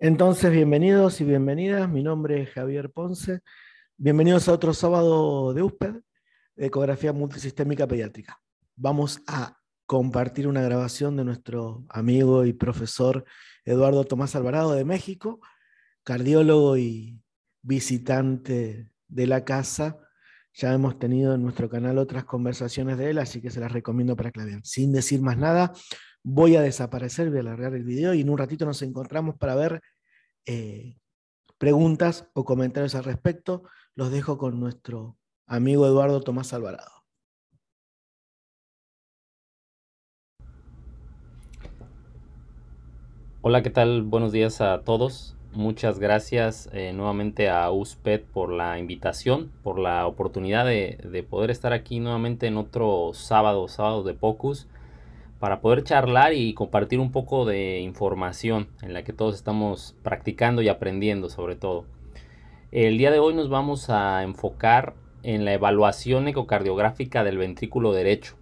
Entonces, bienvenidos y bienvenidas. Mi nombre es Javier Ponce. Bienvenidos a otro sábado de USPED, Ecografía Multisistémica Pediátrica. Vamos a compartir una grabación de nuestro amigo y profesor Eduardo Tomás Alvarado de México, cardiólogo y visitante de la casa. Ya hemos tenido en nuestro canal otras conversaciones de él, así que se las recomiendo para que la vean. Sin decir más nada, voy a desaparecer, voy a alargar el video y en un ratito nos encontramos para ver eh, preguntas o comentarios al respecto, los dejo con nuestro amigo Eduardo Tomás Alvarado. Hola, ¿qué tal? Buenos días a todos. Muchas gracias eh, nuevamente a USPED por la invitación, por la oportunidad de, de, poder estar aquí nuevamente en otro sábado, sábado de Pocus para poder charlar y compartir un poco de información en la que todos estamos practicando y aprendiendo sobre todo. El día de hoy nos vamos a enfocar en la evaluación ecocardiográfica del ventrículo derecho.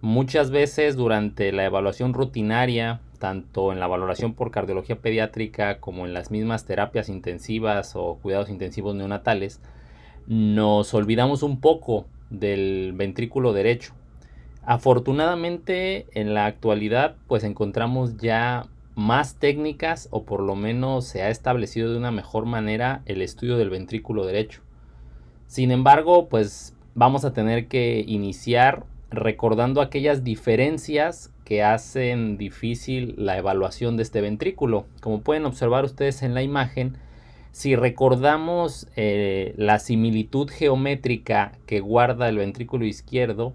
Muchas veces durante la evaluación rutinaria, tanto en la valoración por cardiología pediátrica como en las mismas terapias intensivas o cuidados intensivos neonatales, nos olvidamos un poco del ventrículo derecho Afortunadamente en la actualidad pues encontramos ya más técnicas o por lo menos se ha establecido de una mejor manera el estudio del ventrículo derecho. Sin embargo pues vamos a tener que iniciar recordando aquellas diferencias que hacen difícil la evaluación de este ventrículo. Como pueden observar ustedes en la imagen, si recordamos eh, la similitud geométrica que guarda el ventrículo izquierdo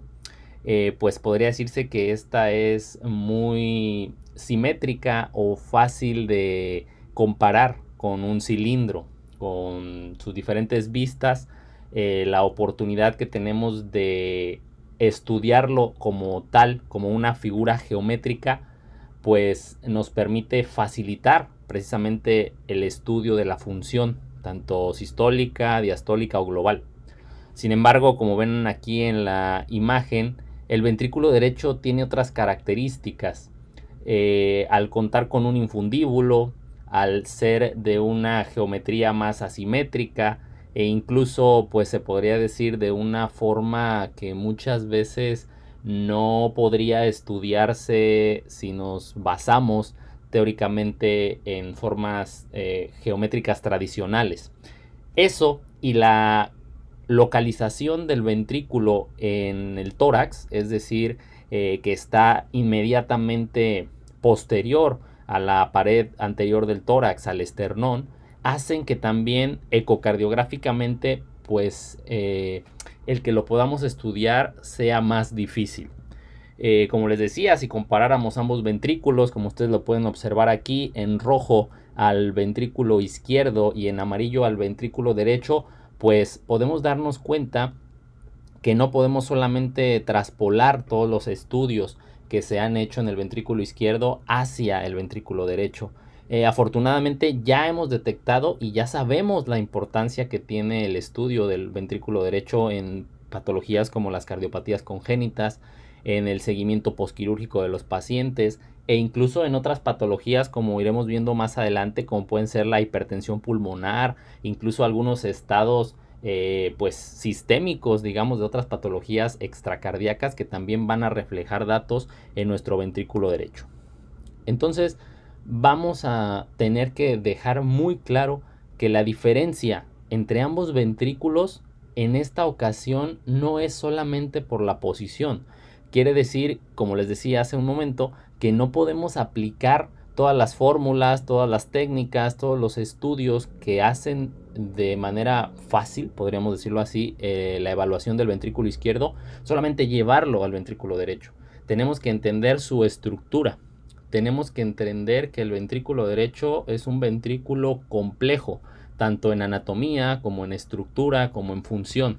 eh, pues podría decirse que esta es muy simétrica o fácil de comparar con un cilindro, con sus diferentes vistas, eh, la oportunidad que tenemos de estudiarlo como tal, como una figura geométrica, pues nos permite facilitar precisamente el estudio de la función, tanto sistólica, diastólica o global. Sin embargo, como ven aquí en la imagen, el ventrículo derecho tiene otras características. Eh, al contar con un infundíbulo, al ser de una geometría más asimétrica e incluso pues se podría decir de una forma que muchas veces no podría estudiarse si nos basamos teóricamente en formas eh, geométricas tradicionales. Eso y la localización del ventrículo en el tórax, es decir, eh, que está inmediatamente posterior a la pared anterior del tórax, al esternón, hacen que también ecocardiográficamente, pues eh, el que lo podamos estudiar sea más difícil. Eh, como les decía, si comparáramos ambos ventrículos, como ustedes lo pueden observar aquí, en rojo al ventrículo izquierdo y en amarillo al ventrículo derecho, pues podemos darnos cuenta que no podemos solamente traspolar todos los estudios que se han hecho en el ventrículo izquierdo hacia el ventrículo derecho. Eh, afortunadamente ya hemos detectado y ya sabemos la importancia que tiene el estudio del ventrículo derecho en patologías como las cardiopatías congénitas, en el seguimiento posquirúrgico de los pacientes, e incluso en otras patologías como iremos viendo más adelante, como pueden ser la hipertensión pulmonar, incluso algunos estados eh, pues sistémicos, digamos, de otras patologías extracardíacas que también van a reflejar datos en nuestro ventrículo derecho. Entonces, vamos a tener que dejar muy claro que la diferencia entre ambos ventrículos en esta ocasión no es solamente por la posición. Quiere decir, como les decía hace un momento, que no podemos aplicar todas las fórmulas, todas las técnicas, todos los estudios que hacen de manera fácil, podríamos decirlo así, eh, la evaluación del ventrículo izquierdo, solamente llevarlo al ventrículo derecho. Tenemos que entender su estructura. Tenemos que entender que el ventrículo derecho es un ventrículo complejo, tanto en anatomía como en estructura, como en función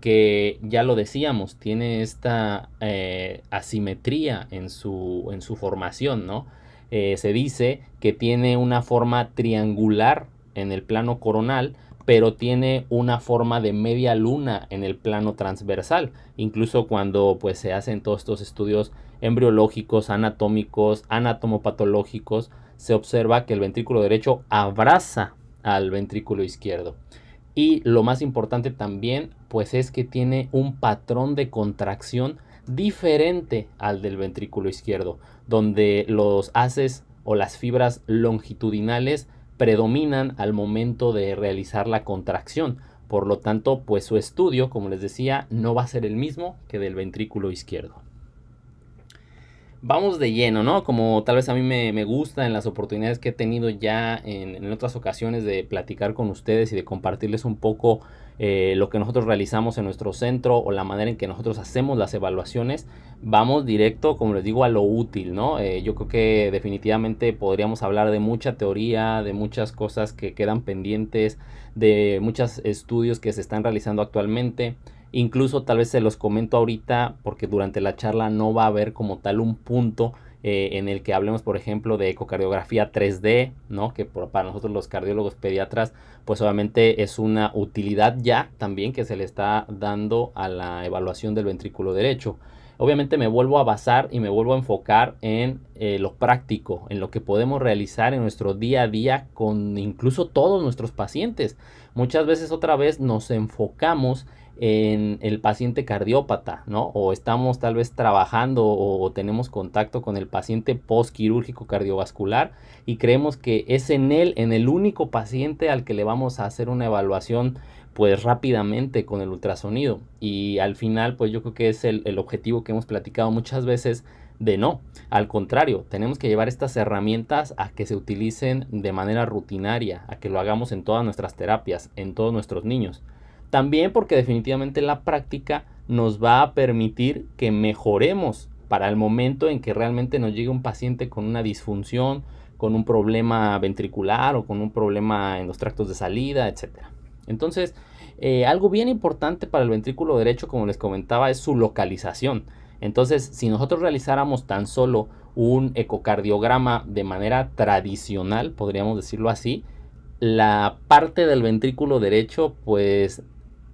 que ya lo decíamos, tiene esta eh, asimetría en su, formación, ¿no? Eh, se dice que tiene una forma triangular en el plano coronal, pero tiene una forma de media luna en el plano transversal. Incluso cuando pues, se hacen todos estos estudios embriológicos, anatómicos, anatomopatológicos, se observa que el ventrículo derecho abraza al ventrículo izquierdo. Y lo más importante también, pues es que tiene un patrón de contracción diferente al del ventrículo izquierdo, donde los haces o las fibras longitudinales predominan al momento de realizar la contracción. Por lo tanto, pues su estudio, como les decía, no va a ser el mismo que del ventrículo izquierdo vamos de lleno, ¿no? Como tal vez a mí me, gusta en las oportunidades que he tenido ya en, otras ocasiones de platicar con ustedes y de compartirles un poco eh, lo que nosotros realizamos en nuestro centro o la manera en que nosotros hacemos las evaluaciones, vamos directo, como les digo, a lo útil, ¿no? Eh, yo creo que definitivamente podríamos hablar de mucha teoría, de muchas cosas que quedan pendientes, de muchos estudios que se están realizando actualmente. Incluso tal vez se los comento ahorita porque durante la charla no va a haber como tal un punto eh, en el que hablemos, por ejemplo, de ecocardiografía 3D, ¿no? Que para nosotros los cardiólogos pediatras, pues obviamente es una utilidad ya también que se le está dando a la evaluación del ventrículo derecho. Obviamente me vuelvo a basar y me vuelvo a enfocar en eh, lo práctico, en lo que podemos realizar en nuestro día a día con incluso todos nuestros pacientes. Muchas veces otra vez nos enfocamos en el paciente cardiópata, ¿no? O estamos tal vez trabajando o, tenemos contacto con el paciente postquirúrgico cardiovascular y creemos que es en él, en el único paciente al que le vamos a hacer una evaluación pues rápidamente con el ultrasonido. Y al final, pues yo creo que es el, el objetivo que hemos platicado muchas veces de no. Al contrario, tenemos que llevar estas herramientas a que se utilicen de manera rutinaria, a que lo hagamos en todas nuestras terapias, en todos nuestros niños. También porque definitivamente la práctica nos va a permitir que mejoremos para el momento en que realmente nos llegue un paciente con una disfunción, con un problema ventricular o con un problema en los tractos de salida, etc. Entonces, eh, algo bien importante para el ventrículo derecho, como les comentaba, es su localización. Entonces, si nosotros realizáramos tan solo un ecocardiograma de manera tradicional, podríamos decirlo así, la parte del ventrículo derecho pues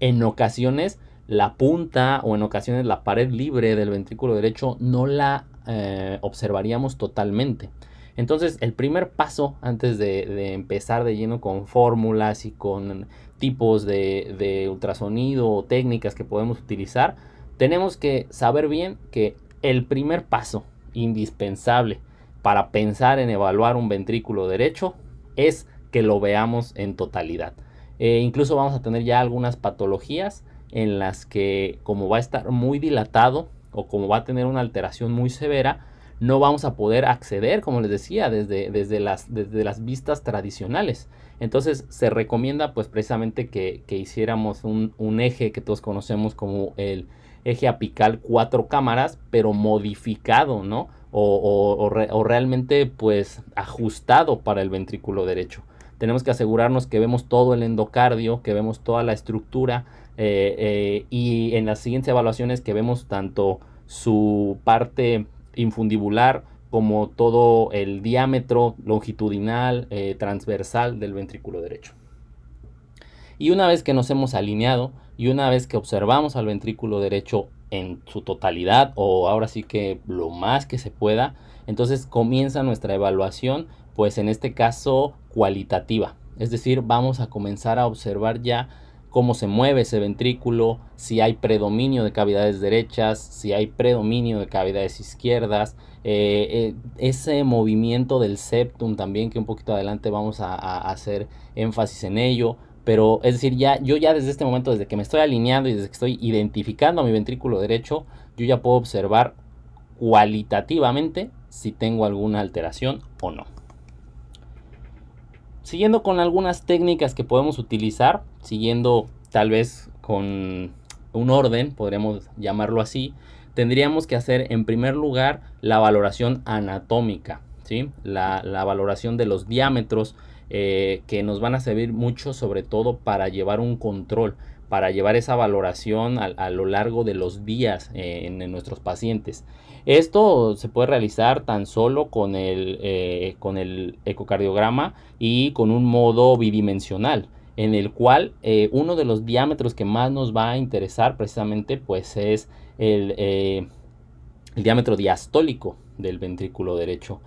en ocasiones la punta o en ocasiones la pared libre del ventrículo derecho no la eh, observaríamos totalmente. Entonces, el primer paso antes de, empezar de lleno con fórmulas y con tipos de ultrasonido o técnicas que podemos utilizar, tenemos que saber bien que el primer paso indispensable para pensar en evaluar un ventrículo derecho es que lo veamos en totalidad. Eh, incluso vamos a tener ya algunas patologías en las que como va a estar muy dilatado o como va a tener una alteración muy severa, no vamos a poder acceder, como les decía, desde, desde, las, desde las vistas tradicionales. Entonces se recomienda pues precisamente que, hiciéramos un, eje que todos conocemos como el eje apical cuatro cámaras, pero modificado, ¿no? O, o realmente pues ajustado para el ventrículo derecho tenemos que asegurarnos que vemos todo el endocardio, que vemos toda la estructura eh, eh, y en las siguientes evaluaciones que vemos tanto su parte infundibular como todo el diámetro longitudinal, eh, transversal del ventrículo derecho. Y una vez que nos hemos alineado y una vez que observamos al ventrículo derecho en su totalidad o ahora sí que lo más que se pueda, entonces comienza nuestra evaluación pues en este caso cualitativa. Es decir, vamos a comenzar a observar ya cómo se mueve ese ventrículo, si hay predominio de cavidades derechas, si hay predominio de cavidades izquierdas, eh, eh, ese movimiento del septum también, que un poquito adelante vamos a, hacer énfasis en ello, pero es decir, ya yo ya desde este momento, desde que me estoy alineando y desde que estoy identificando a mi ventrículo derecho, yo ya puedo observar cualitativamente si tengo alguna alteración o no siguiendo con algunas técnicas que podemos utilizar, siguiendo tal vez con un orden, podríamos llamarlo así, tendríamos que hacer en primer lugar la valoración anatómica, ¿sí? la, valoración de los diámetros eh, que nos van a servir mucho sobre todo para llevar un control, para llevar esa valoración a, lo largo de los días eh, en nuestros pacientes. Esto se puede realizar tan solo eh, con el, ecocardiograma y con un modo bidimensional en el cual eh, uno de los diámetros que más nos va a interesar precisamente pues es eh, el diámetro diastólico del ventrículo derecho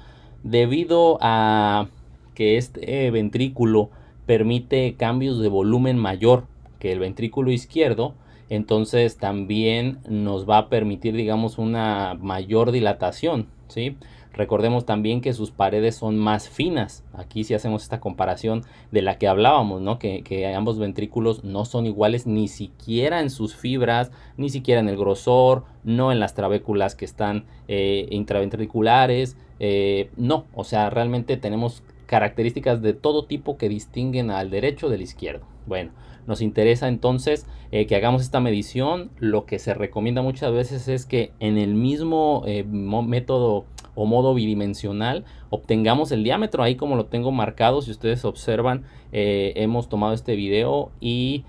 debido a que este ventrículo permite cambios de volumen mayor que el ventrículo izquierdo entonces también nos va a permitir, digamos, una mayor dilatación, ¿sí? Recordemos también que sus paredes son más finas. Aquí si hacemos esta comparación de la que hablábamos, ¿no? Que, que, ambos ventrículos no son iguales ni siquiera en sus fibras, ni siquiera en el grosor, no en las trabéculas que están eh, intraventriculares. Eh, no, o sea, realmente tenemos características de todo tipo que distinguen al derecho del izquierdo. Bueno, nos interesa entonces eh, que hagamos esta medición. Lo que se recomienda muchas veces es que en el mismo eh, método o modo bidimensional obtengamos el diámetro ahí como lo tengo marcado si ustedes observan eh, hemos tomado este video y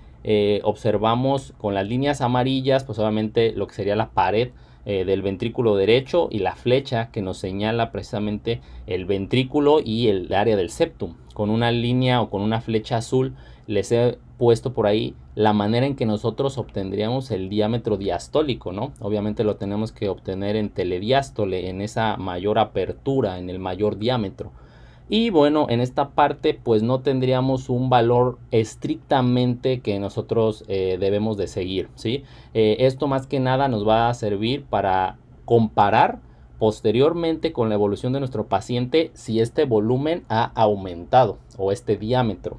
observamos con las líneas amarillas pues obviamente lo que sería la pared del ventrículo derecho y la flecha que nos señala precisamente el ventrículo y el área del septum con una línea o con una flecha azul les he puesto por ahí la manera en que nosotros obtendríamos el diámetro diastólico, ¿no? Obviamente lo tenemos que obtener en telediástole, en esa mayor apertura, en el mayor diámetro. Y bueno, en esta parte pues no tendríamos un valor estrictamente que nosotros eh, debemos de seguir, ¿sí? Eh, esto más que nada nos va a servir para comparar posteriormente con la evolución de nuestro paciente si este volumen ha aumentado o este diámetro,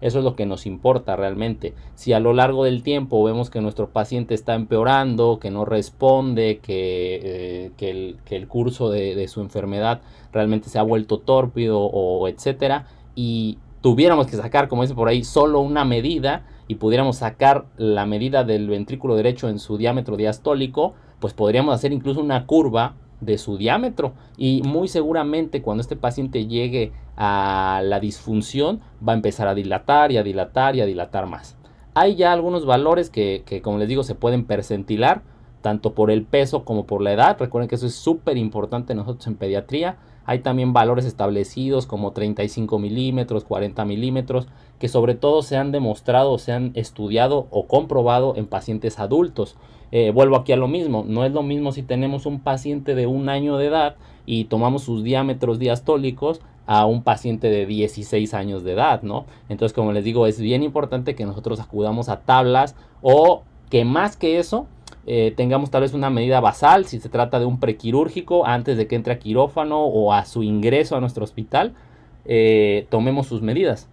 eso es lo que nos importa realmente. Si a lo largo del tiempo vemos que nuestro paciente está empeorando, que no responde, que, eh, que, el, curso de, su enfermedad realmente se ha vuelto tórpido o etcétera, y tuviéramos que sacar, como dice por ahí, solo una medida y pudiéramos sacar la medida del ventrículo derecho en su diámetro diastólico, pues podríamos hacer incluso una curva de su diámetro y muy seguramente cuando este paciente llegue a la disfunción va a empezar a dilatar y a dilatar y a dilatar más. Hay ya algunos valores que, como les digo se pueden percentilar tanto por el peso como por la edad. Recuerden que eso es súper importante nosotros en pediatría hay también valores establecidos como 35 milímetros, 40 milímetros, que sobre todo se han demostrado, se han estudiado o comprobado en pacientes adultos. Eh, vuelvo aquí a lo mismo, no es lo mismo si tenemos un paciente de un año de edad y tomamos sus diámetros diastólicos a un paciente de 16 años de edad, ¿no? Entonces, como les digo, es bien importante que nosotros acudamos a tablas o que más que eso, eh, tengamos tal vez una medida basal, si se trata de un prequirúrgico, antes de que entre a quirófano o a su ingreso a nuestro hospital, eh, tomemos sus medidas.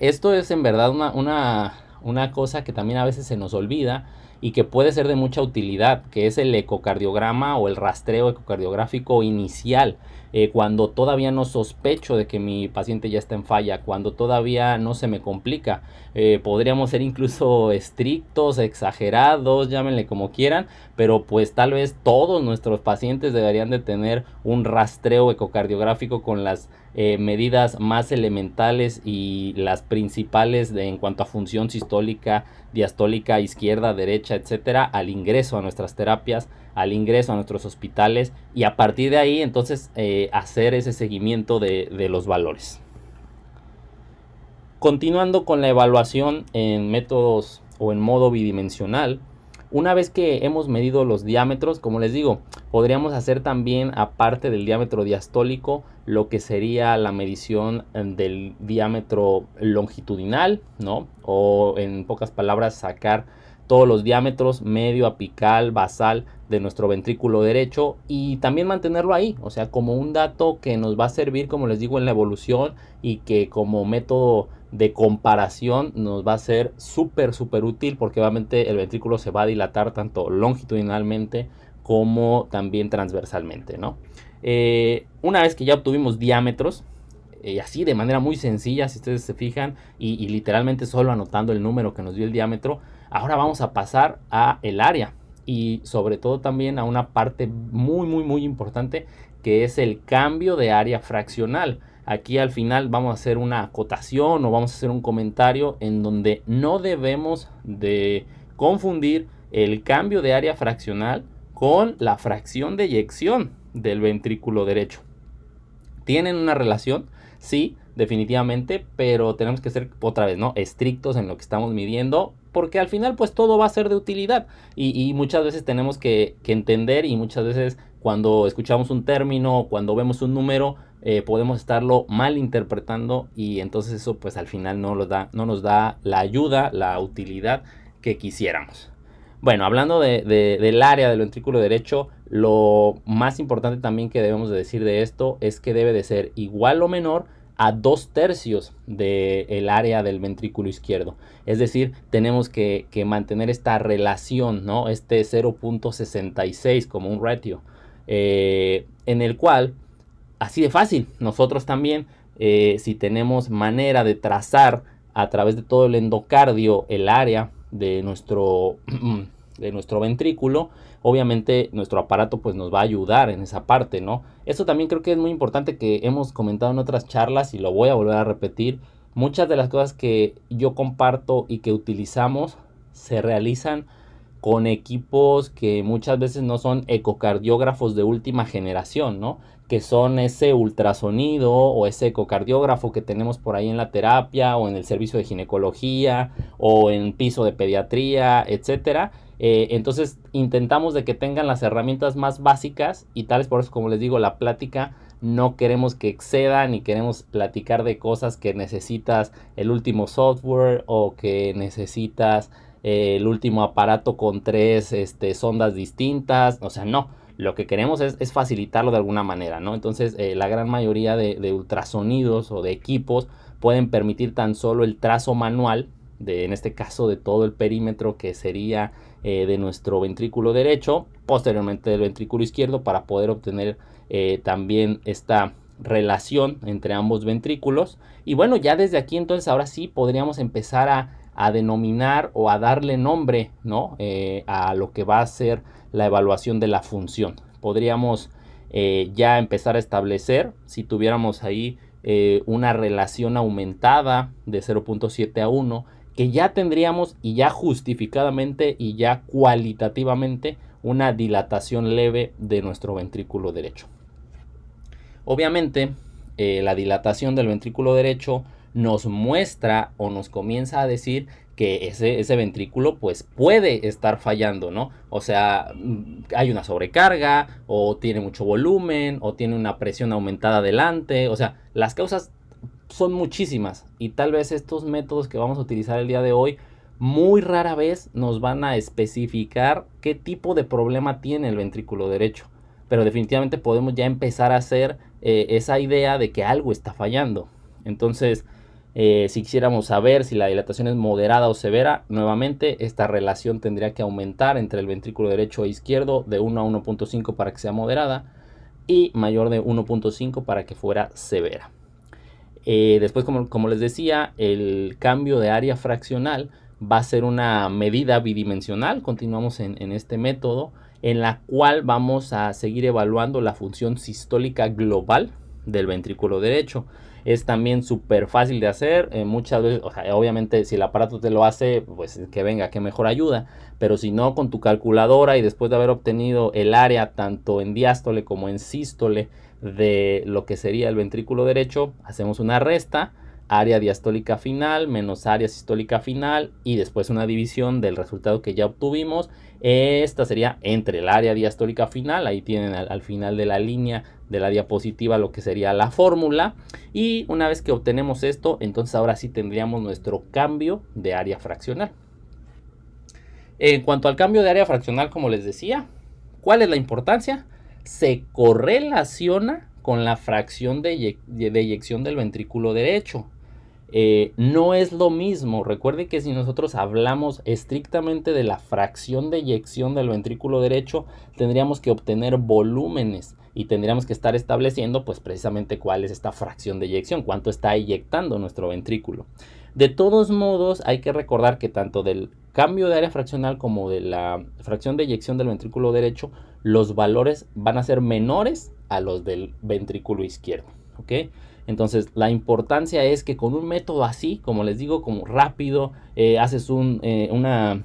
Esto es en verdad una cosa que también a veces se nos olvida y que puede ser de mucha utilidad, que es el ecocardiograma o el rastreo ecocardiográfico inicial, eh, cuando todavía no sospecho de que mi paciente ya está en falla, cuando todavía no se me complica. Eh, podríamos ser incluso estrictos, exagerados, llámenle como quieran, pero pues tal vez todos nuestros pacientes deberían de tener un rastreo ecocardiográfico con las eh, medidas más elementales y las principales en cuanto a función sistólica, diastólica, izquierda, derecha, etcétera, al ingreso a nuestras terapias, al ingreso a nuestros hospitales y a partir de ahí entonces eh, hacer ese seguimiento de, los valores. Continuando con la evaluación en métodos o en modo bidimensional, una vez que hemos medido los diámetros, como les digo, podríamos hacer también aparte del diámetro diastólico lo que sería la medición em, del diámetro longitudinal, ¿no? O en pocas palabras sacar todos los diámetros medio, apical, basal de nuestro ventrículo derecho y también mantenerlo ahí, o sea, como un dato que nos va a servir, como les digo, en la evolución y que como método de comparación nos va a ser súper, súper útil porque obviamente el ventrículo se va a dilatar tanto longitudinalmente como también transversalmente, ¿no? Eh, una vez que ya obtuvimos diámetros, y eh, así de manera muy sencilla, si ustedes se fijan, y, literalmente solo anotando el número que nos dio el diámetro, Ahora vamos a pasar a el área y sobre todo también a una parte muy muy muy importante que es el cambio de área fraccional. Aquí al final vamos a hacer una acotación o vamos a hacer un comentario en donde no debemos de confundir el cambio de área fraccional con la fracción de eyección del ventrículo derecho. ¿Tienen una relación? Sí, definitivamente, pero tenemos que ser otra vez, ¿no? Estrictos en lo que estamos midiendo porque al final pues todo va a ser de utilidad y, muchas veces tenemos que, entender y muchas veces cuando escuchamos un término o cuando vemos un número eh, podemos estarlo mal interpretando y entonces eso pues al final no nos da, no nos da la ayuda, la utilidad que quisiéramos. Bueno, hablando del área del ventrículo derecho, lo más importante también que debemos de decir de esto es que debe de ser igual o menor a dos tercios del el área del ventrículo izquierdo. Es decir, tenemos que, que mantener esta relación, ¿no? Este 0.66 como un ratio, eh, en el cual, así de fácil, nosotros también, eh, si tenemos manera de trazar a través de todo el endocardio el área de nuestro de nuestro ventrículo, obviamente nuestro aparato pues nos va a ayudar en esa parte, ¿no? Eso también creo que es muy importante que hemos comentado en otras charlas y lo voy a volver a repetir. Muchas de las cosas que yo comparto y que utilizamos se realizan con equipos que muchas veces no son ecocardiógrafos de última generación, ¿no? Que son ese ultrasonido o ese ecocardiógrafo que tenemos por ahí en la terapia o en el servicio de ginecología o en piso de pediatría, etcétera eh, entonces intentamos de que tengan las herramientas más básicas y tales, por eso como les digo, la plática no queremos que exceda ni queremos platicar de cosas que necesitas el último software o que necesitas eh, el último aparato con tres este, sondas distintas, o sea, no. Lo que queremos es, facilitarlo de alguna manera, ¿no? Entonces, eh, la gran mayoría de, de, ultrasonidos o de equipos pueden permitir tan solo el trazo manual, de, en este caso, de todo el perímetro que sería eh, de nuestro ventrículo derecho, posteriormente del ventrículo izquierdo, para poder obtener eh, también esta relación entre ambos ventrículos. Y bueno, ya desde aquí entonces ahora sí podríamos empezar a, denominar o a darle nombre ¿no? Eh, a lo que va a ser la evaluación de la función. Podríamos ya empezar a establecer si tuviéramos ahí una relación aumentada de 0.7 a 1 que ya tendríamos y ya justificadamente y ya cualitativamente una dilatación leve de nuestro ventrículo derecho. Obviamente, eh, la dilatación del ventrículo derecho nos muestra o nos comienza a decir que ese, ese, ventrículo pues puede estar fallando, ¿no? O sea, mm, hay una sobrecarga o tiene mucho volumen o tiene una presión aumentada adelante, o sea, las causas son muchísimas y tal vez estos métodos que vamos a utilizar el día de hoy muy rara vez nos van a especificar qué tipo de problema tiene el ventrículo derecho. Pero definitivamente podemos ya empezar a hacer eh, esa idea de que algo está fallando. Entonces, eh, si quisiéramos saber si la dilatación es moderada o severa, nuevamente esta relación tendría que aumentar entre el ventrículo derecho e izquierdo de 1 a 1.5 para que sea moderada y mayor de 1.5 para que fuera severa. Eh, después, como, les decía, el cambio de área fraccional va a ser una medida bidimensional, continuamos en, este método, en la cual vamos a seguir evaluando la función sistólica global del ventrículo derecho. Es también súper fácil de hacer, eh, muchas veces, obviamente si el aparato te lo hace, pues que venga, que mejor ayuda, pero si no, con tu calculadora y después de haber obtenido el área tanto en diástole como en sístole, de lo que sería el ventrículo derecho, hacemos una resta, área diastólica final menos área sistólica final y después una división del resultado que ya obtuvimos. Esta sería entre el área diastólica final, ahí tienen al, al final de la línea de la diapositiva lo que sería la fórmula y una vez que obtenemos esto, entonces ahora sí tendríamos nuestro cambio de área fraccional. En cuanto al cambio de área fraccional, como les decía, ¿cuál es la importancia? se correlaciona con la fracción de, eyección del ventrículo derecho. Eh, no es lo mismo. recuerde que si nosotros hablamos estrictamente de la fracción de eyección del ventrículo derecho, tendríamos que obtener volúmenes y tendríamos que estar estableciendo pues precisamente cuál es esta fracción de eyección, cuánto está eyectando nuestro ventrículo. De todos modos, hay que recordar que tanto del cambio de área fraccional como de la fracción de eyección del ventrículo derecho, los valores van a ser menores a los del ventrículo izquierdo. ¿ok? Entonces, la importancia es que con un método así, como les digo, como rápido, eh, haces eh, un,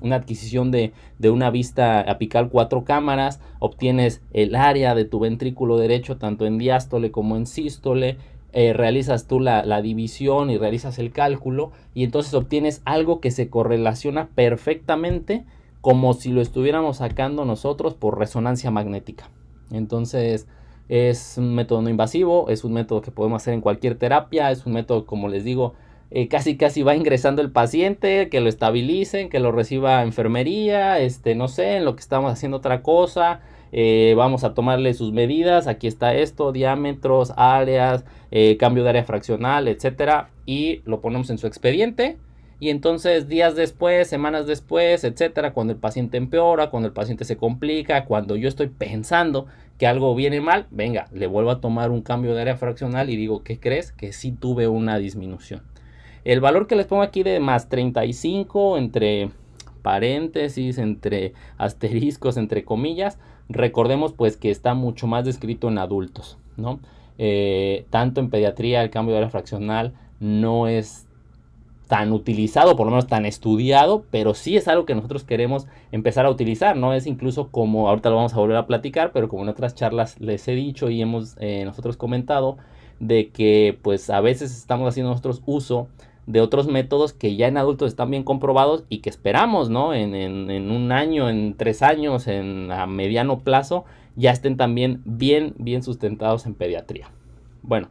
una, adquisición de, de, una vista apical cuatro cámaras, obtienes el área de tu ventrículo derecho tanto en diástole como en sístole, eh, realizas tú la, división y realizas el cálculo y entonces obtienes algo que se correlaciona perfectamente como si lo estuviéramos sacando nosotros por resonancia magnética. Entonces es un método no invasivo, es un método que podemos hacer en cualquier terapia, es un método como les digo, eh, casi casi va ingresando el paciente, que lo estabilicen, que lo reciba enfermería, este no sé, en lo que estamos haciendo otra cosa, eh, vamos a tomarle sus medidas, aquí está esto, diámetros, áreas, eh, cambio de área fraccional, etcétera, y lo ponemos en su expediente. Y entonces días después, semanas después, etcétera, cuando el paciente empeora, cuando el paciente se complica, cuando yo estoy pensando que algo viene mal, venga, le vuelvo a tomar un cambio de área fraccional y digo, ¿qué crees? Que sí tuve una disminución. El valor que les pongo aquí de más 35 entre paréntesis, entre asteriscos, entre comillas, Recordemos pues que está mucho más descrito en adultos, ¿no? Eh, tanto en pediatría el cambio de la fraccional no es tan utilizado, por lo menos tan estudiado, pero sí es algo que nosotros queremos empezar a utilizar, ¿no? Es incluso como, ahorita lo vamos a volver a platicar, pero como en otras charlas les he dicho y hemos eh, nosotros comentado, de que pues a veces estamos haciendo nosotros uso de otros métodos que ya en adultos están bien comprobados y que esperamos, ¿no? En, un año, en tres años, en a mediano plazo, ya estén también bien, bien sustentados en pediatría. Bueno,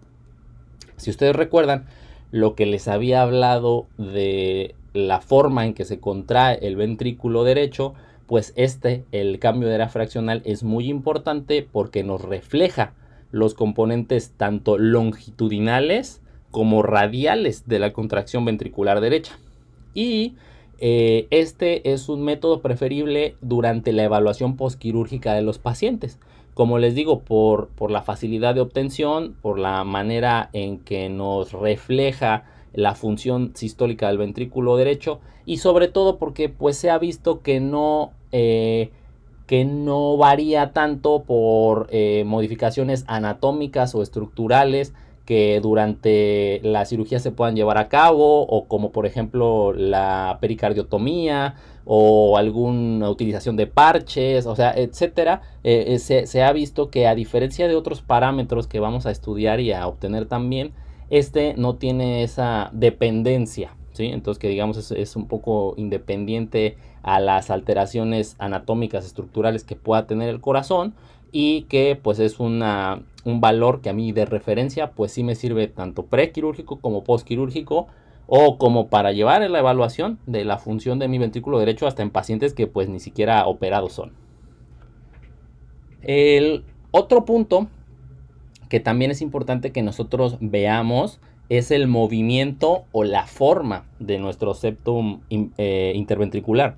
si ustedes recuerdan, lo que les había hablado de la forma en que se contrae el ventrículo derecho, pues este, el cambio de era fraccional, es muy importante porque nos refleja los componentes tanto longitudinales, como radiales de la contracción ventricular derecha. Y eh, este es un método preferible durante la evaluación posquirúrgica de los pacientes. Como les digo, por, la facilidad de obtención, por la manera en que nos refleja la función sistólica del ventrículo derecho y sobre todo porque pues se ha visto que no eh, que no varía tanto por eh, modificaciones anatómicas o estructurales que durante la cirugía se puedan llevar a cabo o como por ejemplo la pericardiotomía o alguna utilización de parches, o sea, etcétera, eh, eh, se, ha visto que a diferencia de otros parámetros que vamos a estudiar y a obtener también, este no tiene esa dependencia, ¿sí? Entonces que digamos es un poco independiente a las alteraciones anatómicas estructurales que pueda tener el corazón y que pues es un valor que a mí de referencia pues sí me sirve tanto prequirúrgico como postquirúrgico o como para llevar la evaluación de la función de mi ventrículo derecho hasta en pacientes que pues ni siquiera operados son. El otro punto que también es importante que nosotros veamos es el movimiento o la forma de nuestro septum eh, interventricular.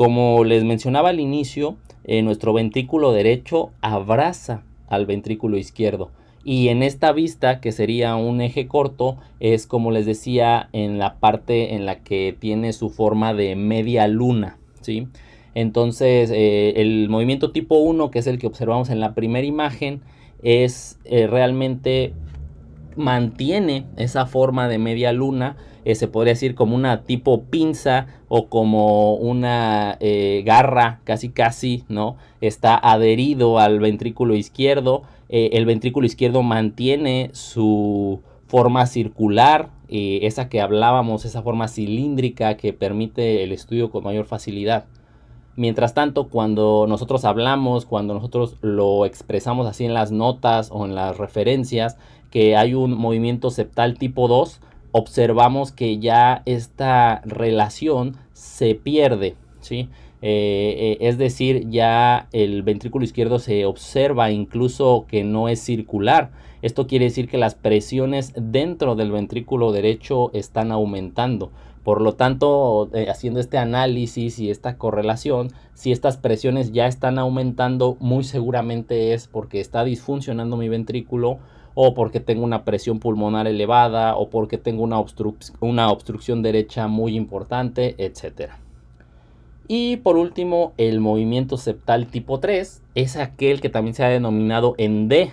Como les mencionaba al inicio, eh, nuestro ventrículo derecho abraza al ventrículo izquierdo. Y en esta vista, que sería un eje corto, es como les decía en la parte en la que tiene su forma de media luna. Entonces, eh, el movimiento tipo 1, que es el que observamos en la primera imagen, es eh, realmente mantiene esa forma de media luna eh, se podría decir como una tipo pinza o como una eh, garra, casi casi, ¿no? Está adherido al ventrículo izquierdo. Eh, el ventrículo izquierdo mantiene su forma circular, esa que hablábamos, esa forma cilíndrica que permite el estudio con mayor facilidad. Mientras tanto, cuando nosotros hablamos, cuando nosotros lo expresamos así en las notas o en las referencias, que hay un movimiento septal tipo 2, observamos que ya esta relación se pierde, ¿sí? Eh, eh, es decir, ya el ventrículo izquierdo se observa incluso que no es circular. Esto quiere decir que las presiones dentro del ventrículo derecho están aumentando. Por lo tanto, eh, haciendo este análisis y esta correlación, si estas presiones ya están aumentando, muy seguramente es porque está disfuncionando mi ventrículo o porque tengo una presión pulmonar elevada o porque tengo una, obstrucción derecha muy importante, etc. Y por último, el movimiento septal tipo 3 es aquel que también se ha denominado en D,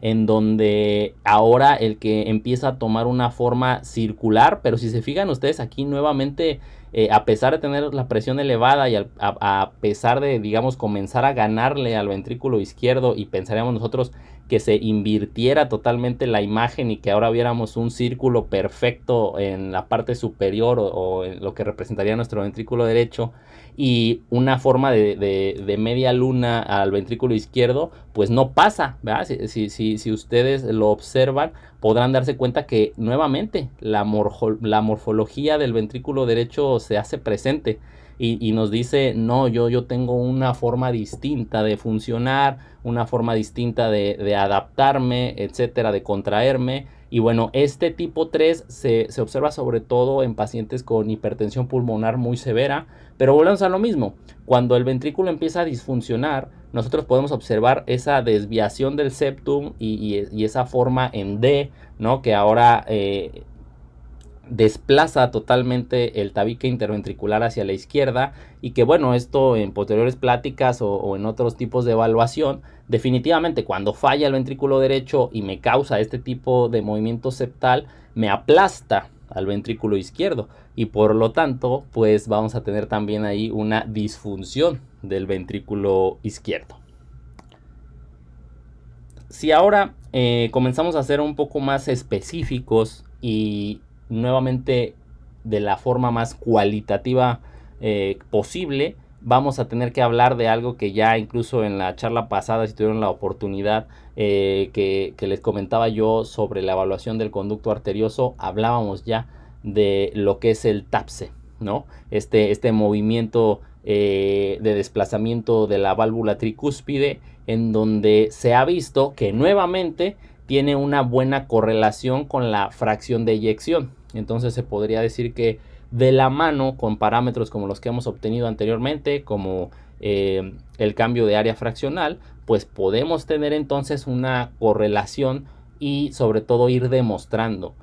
en donde ahora el que empieza a tomar una forma circular, pero si se fijan ustedes aquí nuevamente, eh, a pesar de tener la presión elevada y a, pesar de, digamos, comenzar a ganarle al ventrículo izquierdo y pensaríamos nosotros que se invirtiera totalmente la imagen y que ahora viéramos un círculo perfecto en la parte superior o, en lo que representaría nuestro ventrículo derecho y una forma de, media luna al ventrículo izquierdo, pues no pasa, Si, ustedes lo observan, podrán darse cuenta que nuevamente la morfología del ventrículo derecho se hace presente y, nos dice, no, yo, yo tengo una forma distinta de funcionar, una forma distinta de, adaptarme, etcétera, de contraerme. Y bueno, este tipo 3 se, observa sobre todo en pacientes con hipertensión pulmonar muy severa, pero volvemos a lo mismo, cuando el ventrículo empieza a disfuncionar, nosotros podemos observar esa desviación del septum y, esa forma en D, ¿no? Que ahora eh, desplaza totalmente el tabique interventricular hacia la izquierda y que bueno, esto en posteriores pláticas o, en otros tipos de evaluación, definitivamente cuando falla el ventrículo derecho y me causa este tipo de movimiento septal, me aplasta al ventrículo izquierdo y por lo tanto pues vamos a tener también ahí una disfunción del ventrículo izquierdo. Si ahora eh, comenzamos a ser un poco más específicos y nuevamente de la forma más cualitativa eh, posible, vamos a tener que hablar de algo que ya incluso en la charla pasada, si tuvieron la oportunidad, eh, que, les comentaba yo sobre la evaluación del conducto arterioso, hablábamos ya de lo que es el TAPSE, este, este, movimiento eh, de desplazamiento de la válvula tricúspide, en donde se ha visto que nuevamente tiene una buena correlación con la fracción de eyección, entonces se podría decir que de la mano con parámetros como los que hemos obtenido anteriormente, como eh, el cambio de área fraccional, pues podemos tener entonces una correlación y sobre todo ir demostrando.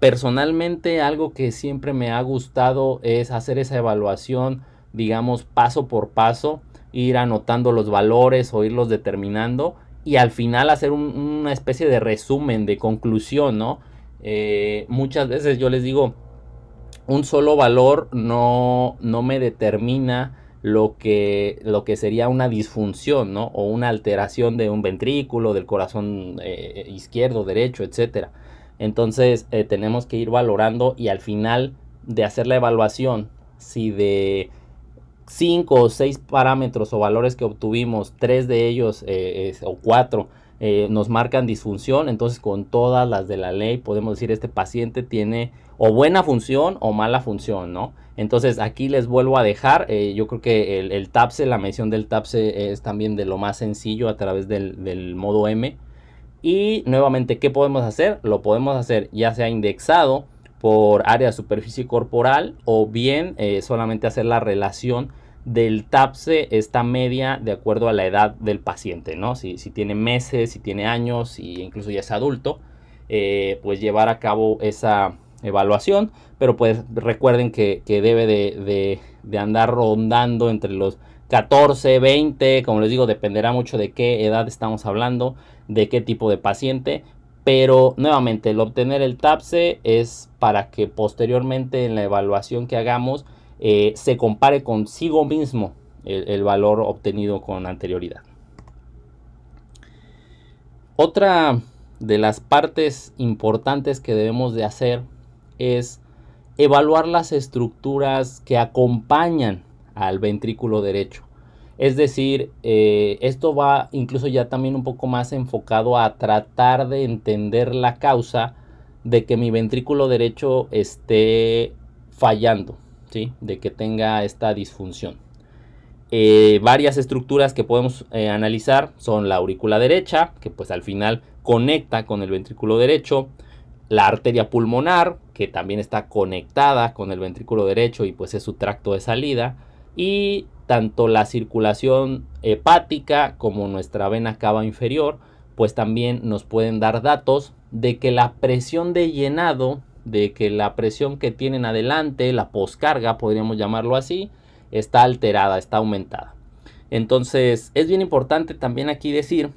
Personalmente algo que siempre me ha gustado es hacer esa evaluación, digamos, paso por paso, ir anotando los valores o irlos determinando y al final hacer una especie de resumen, de conclusión, ¿no? Eh, muchas veces yo les digo, un solo valor no, no me determina lo que, lo que sería una disfunción, ¿no? O una alteración de un ventrículo, del corazón eh, izquierdo, derecho, etc. Entonces eh, tenemos que ir valorando y al final de hacer la evaluación, si de cinco o seis parámetros o valores que obtuvimos, tres de ellos eh, o cuatro eh, nos marcan disfunción, entonces con todas las de la ley podemos decir este paciente tiene o buena función o mala función, ¿no? Entonces aquí les vuelvo a dejar, eh, yo creo que el, TAPSE, la mención del TAPSE es también de lo más sencillo a través del, del modo M. Y nuevamente, ¿qué podemos hacer? Lo podemos hacer ya sea indexado, por área de superficie corporal o bien eh, solamente hacer la relación del TAPSE, esta media de acuerdo a la edad del paciente, ¿no? Si, tiene meses, si tiene años, si incluso ya es adulto, eh, pues llevar a cabo esa evaluación, pero pues recuerden que, debe de, de andar rondando entre los 14, 20, como les digo, dependerá mucho de qué edad estamos hablando, de qué tipo de paciente, pero nuevamente, el obtener el TAPSE es para que posteriormente en la evaluación que hagamos eh, se compare consigo mismo el valor obtenido con anterioridad. Otra de las partes importantes que debemos de hacer es evaluar las estructuras que acompañan al ventrículo derecho. Es decir, eh, esto va incluso ya también un poco más enfocado a tratar de entender la causa de que mi ventrículo derecho esté fallando, ¿sí? de que tenga esta disfunción. Eh, varias estructuras que podemos eh, analizar son la aurícula derecha, que pues al final conecta con el ventrículo derecho, la arteria pulmonar, que también está conectada con el ventrículo derecho y pues es su tracto de salida, y tanto la circulación hepática como nuestra vena cava inferior, pues también nos pueden dar datos de que la presión de llenado, de que la presión que tienen adelante, la poscarga, podríamos llamarlo así, está alterada, está aumentada. Entonces, es bien importante también aquí decir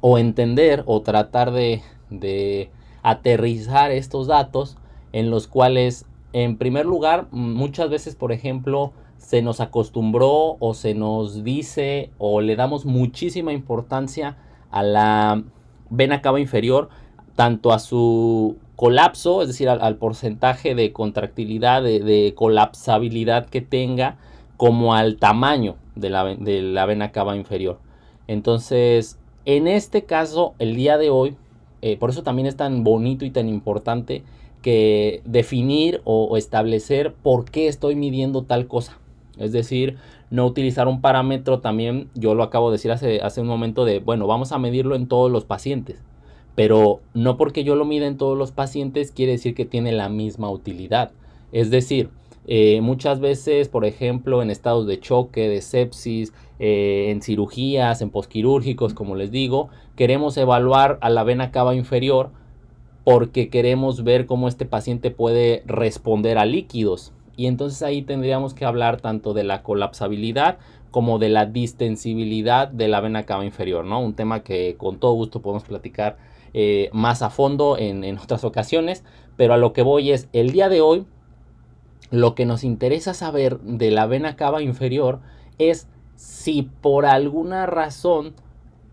o entender o tratar de, de aterrizar estos datos en los cuales, en primer lugar, muchas veces, por ejemplo, se nos acostumbró o se nos dice o le damos muchísima importancia a la vena cava inferior, tanto a su colapso, es decir, al, porcentaje de contractilidad, de, colapsabilidad que tenga, como al tamaño de la, de la vena cava inferior. Entonces, en este caso, el día de hoy, eh, por eso también es tan bonito y tan importante que definir o establecer por qué estoy midiendo tal cosa. Es decir, no utilizar un parámetro también, yo lo acabo de decir hace, un momento de, bueno, vamos a medirlo en todos los pacientes. Pero no porque yo lo mida en todos los pacientes quiere decir que tiene la misma utilidad. Es decir, eh, muchas veces, por ejemplo, en estados de choque, de sepsis, eh, en cirugías, en posquirúrgicos, como les digo, queremos evaluar a la vena cava inferior porque queremos ver cómo este paciente puede responder a líquidos. Y entonces ahí tendríamos que hablar tanto de la colapsabilidad como de la distensibilidad de la vena cava inferior, ¿no? Un tema que con todo gusto podemos platicar eh, más a fondo en, en otras ocasiones, pero a lo que voy es, el día de hoy, lo que nos interesa saber de la vena cava inferior es si por alguna razón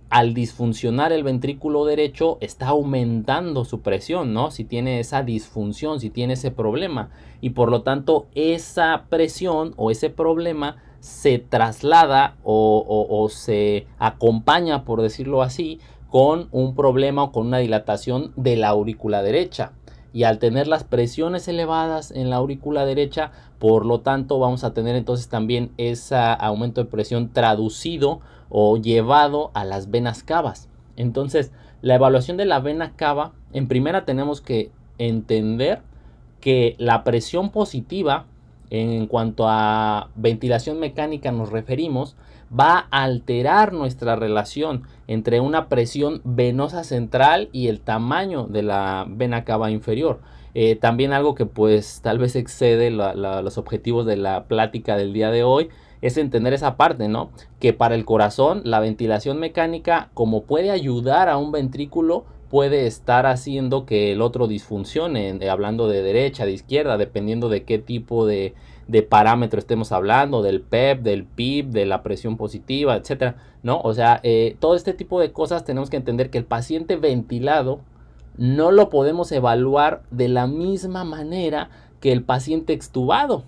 al disfuncionar el ventrículo derecho está aumentando su presión, ¿no? Si tiene esa disfunción, si tiene ese problema. Y por lo tanto, esa presión o ese problema se traslada o, o se acompaña, por decirlo así, con un problema o con una dilatación de la aurícula derecha y al tener las presiones elevadas en la aurícula derecha, por lo tanto vamos a tener entonces también ese aumento de presión traducido o llevado a las venas cavas. Entonces, la evaluación de la vena cava, en primera tenemos que entender que la presión positiva en cuanto a ventilación mecánica nos referimos, va a alterar nuestra relación entre una presión venosa central y el tamaño de la vena cava inferior. Eh, también algo que pues tal vez excede los objetivos de la plática del día de hoy es entender esa parte, ¿no? Que para el corazón la ventilación mecánica como puede ayudar a un ventrículo puede estar haciendo que el otro disfuncione, hablando de derecha, de izquierda, dependiendo de qué tipo de, de parámetro estemos hablando, del PEP, e del PIB, de la presión positiva, etcétera, ¿no? O sea, eh, todo este tipo de cosas tenemos que entender que el paciente ventilado no lo podemos evaluar de la misma manera que el paciente extubado.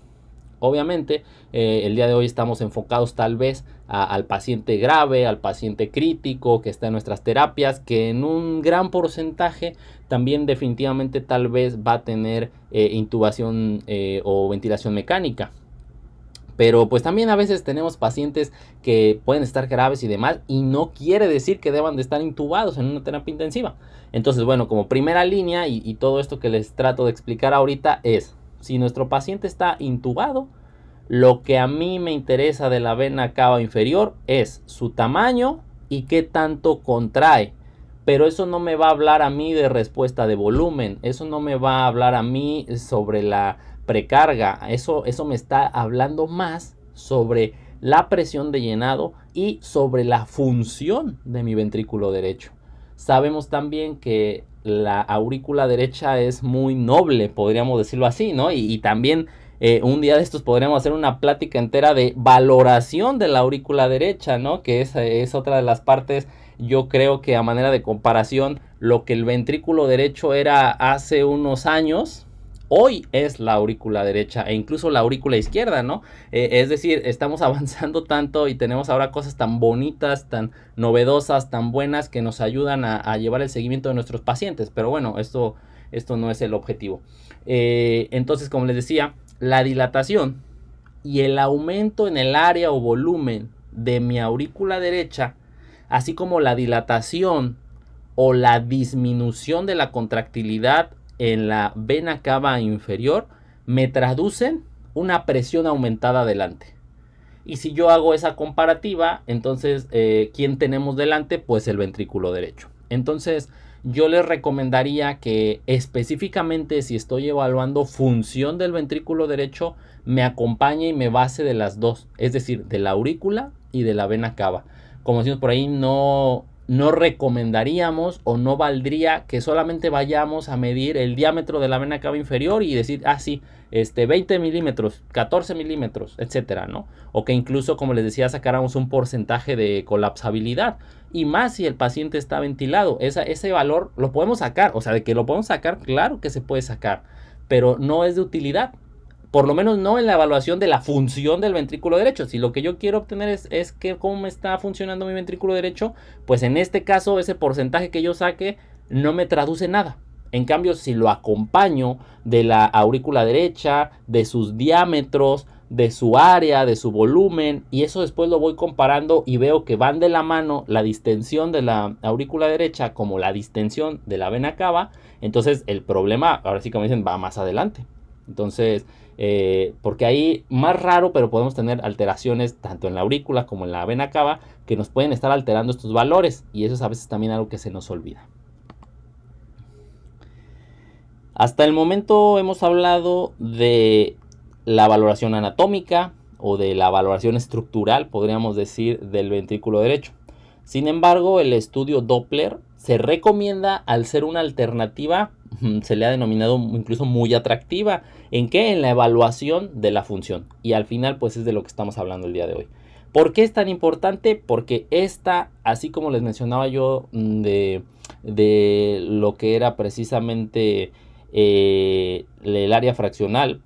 Obviamente, eh, el día de hoy estamos enfocados tal vez al paciente grave, al paciente crítico que está en nuestras terapias, que en un gran porcentaje también definitivamente tal vez va a tener eh, intubación eh, o ventilación mecánica. Pero pues también a veces tenemos pacientes que pueden estar graves y demás y no quiere decir que deban de estar intubados en una terapia intensiva. Entonces, bueno, como primera línea y todo esto que les trato de explicar ahorita es, si nuestro paciente está intubado, lo que a mí me interesa de la vena cava inferior es su tamaño y qué tanto contrae. Pero eso no me va a hablar a mí de respuesta de volumen, eso no me va a hablar a mí sobre la precarga, eso, eso me está hablando más sobre la presión de llenado y sobre la función de mi ventrículo derecho. Sabemos también que la aurícula derecha es muy noble, podríamos decirlo así, ¿no? Y, y también eh, un día de estos podremos hacer una plática entera de valoración de la aurícula derecha, ¿no? Que es, es otra de las partes, yo creo que a manera de comparación, lo que el ventrículo derecho era hace unos años, hoy es la aurícula derecha e incluso la aurícula izquierda, ¿no? Eh, es decir, estamos avanzando tanto y tenemos ahora cosas tan bonitas, tan novedosas, tan buenas que nos ayudan a, llevar el seguimiento de nuestros pacientes. Pero bueno, esto, esto no es el objetivo. Eh, entonces, como les decía, la dilatación y el aumento en el área o volumen de mi aurícula derecha, así como la dilatación o la disminución de la contractilidad en la vena cava inferior, me traducen una presión aumentada delante. Y si yo hago esa comparativa, entonces, eh, ¿quién tenemos delante? Pues el ventrículo derecho. Entonces, yo les recomendaría que específicamente si estoy evaluando función del ventrículo derecho, me acompañe y me base de las dos, es decir, de la aurícula y de la vena cava. Como decimos por ahí, no, recomendaríamos o no valdría que solamente vayamos a medir el diámetro de la vena cava inferior y decir, ah, sí, este, 20 milímetros, 14 milímetros, etcétera, ¿no? O que incluso, como les decía, sacáramos un porcentaje de colapsabilidad y más si el paciente está ventilado. Esa, ese valor lo podemos sacar, o sea, de que lo podemos sacar, claro que se puede sacar, pero no es de utilidad. Por lo menos no en la evaluación de la función del ventrículo derecho. Si lo que yo quiero obtener es, es que cómo me está funcionando mi ventrículo derecho, pues en este caso ese porcentaje que yo saque no me traduce nada. En cambio, si lo acompaño de la aurícula derecha, de sus diámetros, de su área, de su volumen, y eso después lo voy comparando y veo que van de la mano la distensión de la aurícula derecha como la distensión de la vena cava, entonces el problema, ahora sí como dicen, va más adelante. Entonces, eh, porque ahí más raro, pero podemos tener alteraciones tanto en la aurícula como en la vena cava que nos pueden estar alterando estos valores, y eso es a veces también algo que se nos olvida. Hasta el momento hemos hablado de la valoración anatómica o de la valoración estructural, podríamos decir, del ventrículo derecho. Sin embargo, el estudio Doppler se recomienda al ser una alternativa, mm, se le ha denominado incluso muy atractiva. ¿En qué? En la evaluación de la función. Y al final, pues es de lo que estamos hablando el día de hoy. ¿Por qué es tan importante? Porque esta, así como les mencionaba yo mm, de, lo que era precisamente eh, el área fraccional,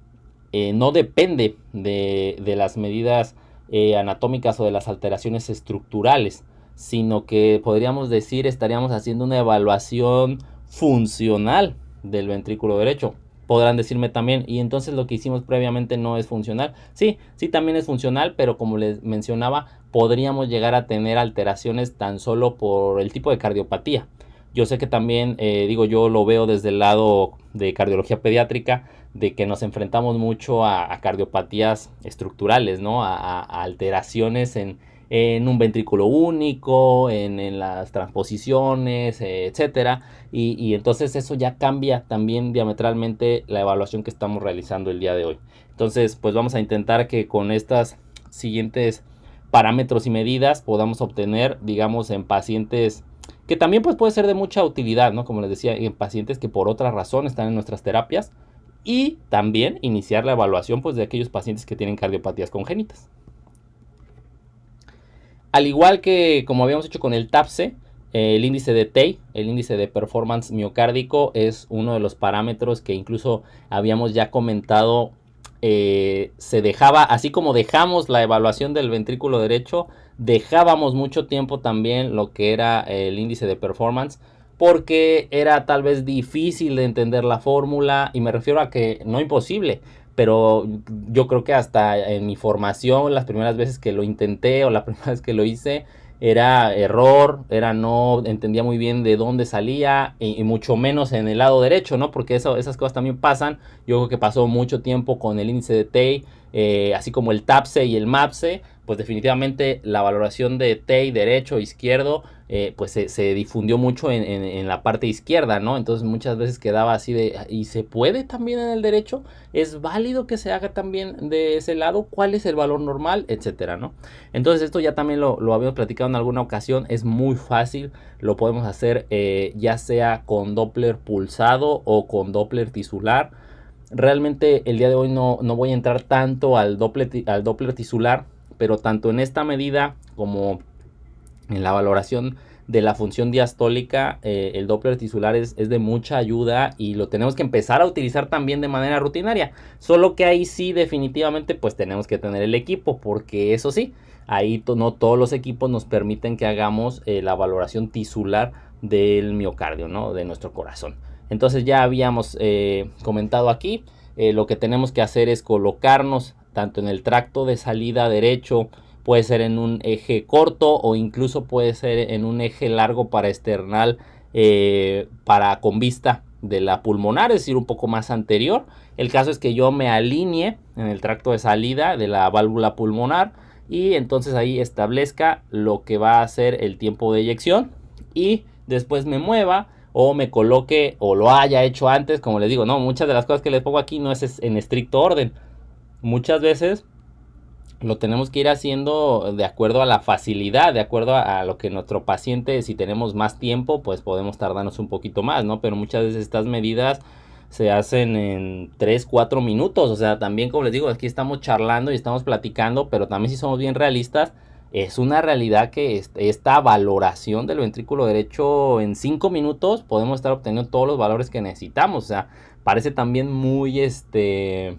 eh, no depende de, las medidas eh, anatómicas o de las alteraciones estructurales, sino que podríamos decir estaríamos haciendo una evaluación funcional del ventrículo derecho. Podrán decirme también, y entonces lo que hicimos previamente no es funcional. Sí, sí también es funcional, pero como les mencionaba, podríamos llegar a tener alteraciones tan solo por el tipo de cardiopatía. Yo sé que también, eh, digo, yo lo veo desde el lado de cardiología pediátrica, de que nos enfrentamos mucho a, cardiopatías estructurales, ¿no? A, alteraciones en, un ventrículo único, en, las transposiciones, eh, etcétera. Y, y entonces eso ya cambia también diametralmente la evaluación que estamos realizando el día de hoy. Entonces, pues vamos a intentar que con estas siguientes parámetros y medidas podamos obtener, digamos, en pacientes que también pues, puede ser de mucha utilidad, ¿no? Como les decía, en pacientes que por otra razón están en nuestras terapias y también iniciar la evaluación pues, de aquellos pacientes que tienen cardiopatías congénitas. Al igual que como habíamos hecho con el TAPSE, el índice de TEI, el índice de performance miocárdico, es uno de los parámetros que incluso habíamos ya comentado eh, se dejaba, así como dejamos la evaluación del ventrículo derecho, dejábamos mucho tiempo también lo que era el índice de performance porque era tal vez difícil de entender la fórmula y me refiero a que no imposible, pero yo creo que hasta en mi formación, las primeras veces que lo intenté o la primera vez que lo hice, era error, era no entendía muy bien de dónde salía y, mucho menos en el lado derecho, ¿no? Porque eso, esas cosas también pasan. Yo creo que pasó mucho tiempo con el índice de TEI, eh, así como el TAPSE y el MAPSE, pues definitivamente la valoración de TEI derecho, izquierdo, eh, pues se, difundió mucho en, la parte izquierda, ¿no? Entonces muchas veces quedaba así de, ah, ¿y se puede también en el derecho? ¿Es válido que se haga también de ese lado? ¿Cuál es el valor normal? Etcétera, ¿no? Entonces esto ya también lo, lo habíamos platicado en alguna ocasión, es muy fácil, lo podemos hacer eh, ya sea con Doppler pulsado o con Doppler tisular. Realmente el día de hoy no, no voy a entrar tanto al al Doppler tisular, pero tanto en esta medida como en la valoración de la función diastólica, eh, el Doppler tisular es, de mucha ayuda y lo tenemos que empezar a utilizar también de manera rutinaria. Solo que ahí sí definitivamente pues tenemos que tener el equipo porque eso sí, ahí no todos los equipos nos permiten que hagamos eh, la valoración tisular del miocardio, ¿no? De nuestro corazón. Entonces ya habíamos eh, comentado aquí, lo que tenemos que hacer es colocarnos tanto en el tracto de salida derecho, puede ser en un eje corto o incluso puede ser en un eje largo para external... Eh, para con vista de la pulmonar, es decir, un poco más anterior. El caso es que yo me alinee en el tracto de salida de la válvula pulmonar y entonces ahí establezca lo que va a ser el tiempo de eyección y después me mueva o me coloque o lo haya hecho antes, como les digo, no, muchas de las cosas que les pongo aquí no es en estricto orden. Muchas veces lo tenemos que ir haciendo de acuerdo a la facilidad, de acuerdo a, lo que nuestro paciente, si tenemos más tiempo, pues podemos tardarnos un poquito más, ¿no? Pero muchas veces estas medidas se hacen en 3, 4 minutos, o sea, también como les digo, aquí estamos charlando y estamos platicando, pero también si somos bien realistas, es una realidad que esta valoración del ventrículo derecho en 5 minutos podemos estar obteniendo todos los valores que necesitamos, o sea, parece también muy este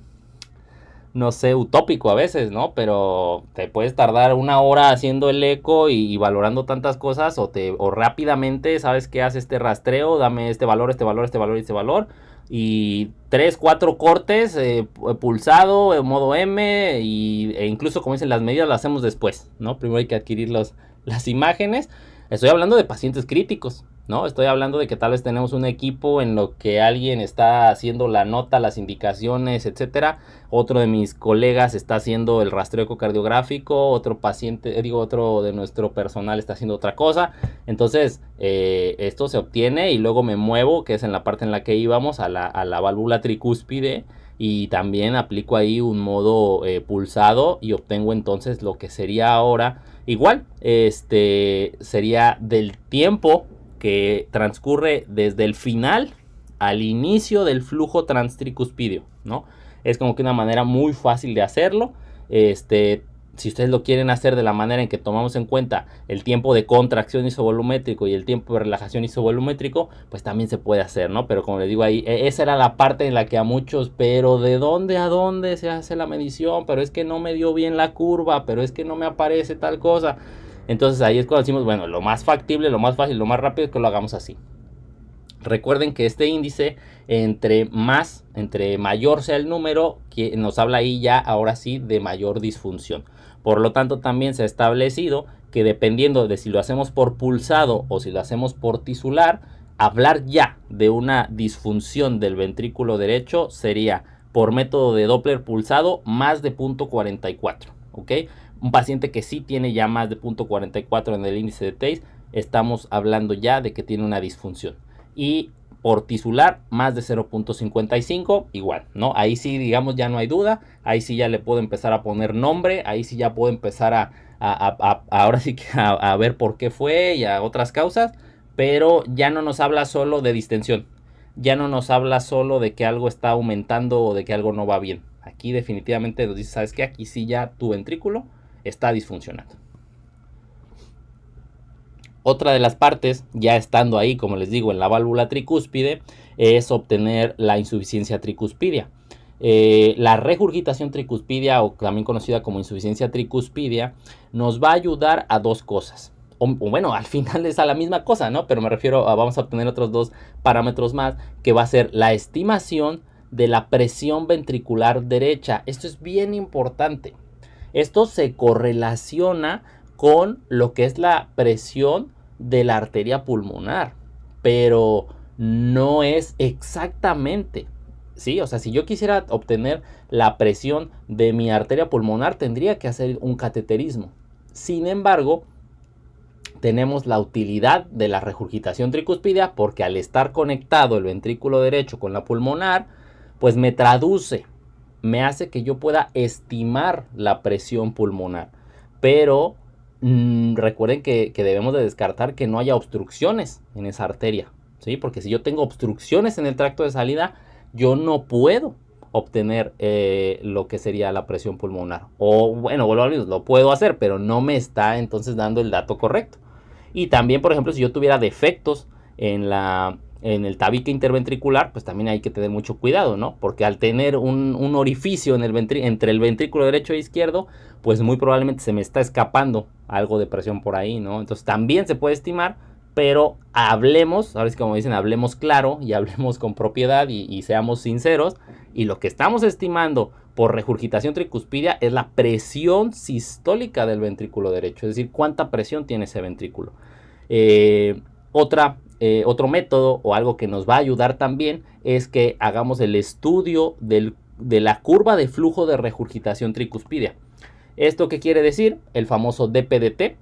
no sé, utópico a veces, ¿no? Pero te puedes tardar una hora haciendo el eco y, valorando tantas cosas o, te, o rápidamente, ¿sabes qué? hace este rastreo, dame este valor, este valor, este valor, este valor. Y tres, cuatro cortes, eh, pulsado, en eh, modo M, y, e incluso como dicen, las medidas las hacemos después, ¿no? Primero hay que adquirir las imágenes. Estoy hablando de pacientes críticos, ¿no? Estoy hablando de que tal vez tenemos un equipo en lo que alguien está haciendo la nota, las indicaciones, etcétera. Otro de mis colegas está haciendo el rastreo ecocardiográfico, otro paciente, eh, digo, otro de nuestro personal está haciendo otra cosa. Entonces, eh, esto se obtiene y luego me muevo, que es en la parte en la que íbamos, a la, válvula tricúspide y también aplico ahí un modo eh, pulsado y obtengo entonces lo que sería ahora igual este sería del tiempo que transcurre desde el final al inicio del flujo transtricuspidio. ¿no? Es como que una manera muy fácil de hacerlo. Este, si ustedes lo quieren hacer de la manera en que tomamos en cuenta el tiempo de contracción isovolumétrico y el tiempo de relajación isovolumétrico, pues también se puede hacer, ¿no? Pero como les digo ahí, e, esa era la parte en la que a muchos, pero ¿de dónde a dónde se hace la medición? Pero es que no me dio bien la curva, pero es que no me aparece tal cosa. Entonces ahí es cuando decimos, bueno, lo más factible, lo más fácil, lo más rápido es que lo hagamos así. Recuerden que este índice, entre más, entre mayor sea el número, que nos habla ahí ya ahora sí de mayor disfunción. Por lo tanto, también se ha establecido que dependiendo de si lo hacemos por pulsado o si lo hacemos por tisular, hablar ya de una disfunción del ventrículo derecho sería por método de Doppler pulsado más de .44. ¿ok? Un paciente que sí tiene ya más de 0.44 en el índice de TACE, estamos hablando ya de que tiene una disfunción. Y por tisular, más de 0.55, igual, ¿no? Ahí sí, digamos, ya no hay duda, ahí sí ya le puedo empezar a poner nombre, ahí sí ya puedo empezar a, ahora sí que a ver por qué fue y a otras causas, pero ya no nos habla solo de distensión, ya no nos habla solo de que algo está aumentando o de que algo no va bien. Aquí definitivamente nos dice, ¿sabes qué? Aquí sí ya tu ventrículo está disfuncionando. Otra de las partes, ya estando ahí, como les digo, en la válvula tricúspide, es obtener la insuficiencia tricuspidia. Eh, la regurgitación tricuspidia, o también conocida como insuficiencia tricuspidia, nos va a ayudar a dos cosas. O, bueno, al final es a la misma cosa, ¿no? Pero me refiero a, vamos a obtener otros dos parámetros más, que va a ser la estimación de la presión ventricular derecha. Esto es bien importante. Esto se correlaciona con lo que es la presión de la arteria pulmonar, pero no es exactamente. Sí, o sea, si yo quisiera obtener la presión de mi arteria pulmonar, tendría que hacer un cateterismo. Sin embargo, tenemos la utilidad de la regurgitación tricuspidea porque al estar conectado el ventrículo derecho con la pulmonar, pues me traduce me hace que yo pueda estimar la presión pulmonar. Pero mm, recuerden que, debemos de descartar que no haya obstrucciones en esa arteria, ¿sí? Porque si yo tengo obstrucciones en el tracto de salida, yo no puedo obtener eh, lo que sería la presión pulmonar. O bueno, vuelvo a decir, lo puedo hacer, pero no me está entonces dando el dato correcto. Y también, por ejemplo, si yo tuviera defectos en la, en el tabique interventricular, pues también hay que tener mucho cuidado, ¿no? Porque al tener un, orificio en el entre el ventrículo derecho e izquierdo, pues muy probablemente se me está escapando algo de presión por ahí, ¿no? Entonces también se puede estimar, pero hablemos, ahora es como dicen, hablemos claro y hablemos con propiedad y, seamos sinceros. Y lo que estamos estimando por regurgitación tricuspidia es la presión sistólica del ventrículo derecho, es decir, cuánta presión tiene ese ventrículo. Eh, otra eh, otro método o algo que nos va a ayudar también es que hagamos el estudio de la curva de flujo de regurgitación tricuspidea. ¿Esto qué quiere decir? El famoso DPDT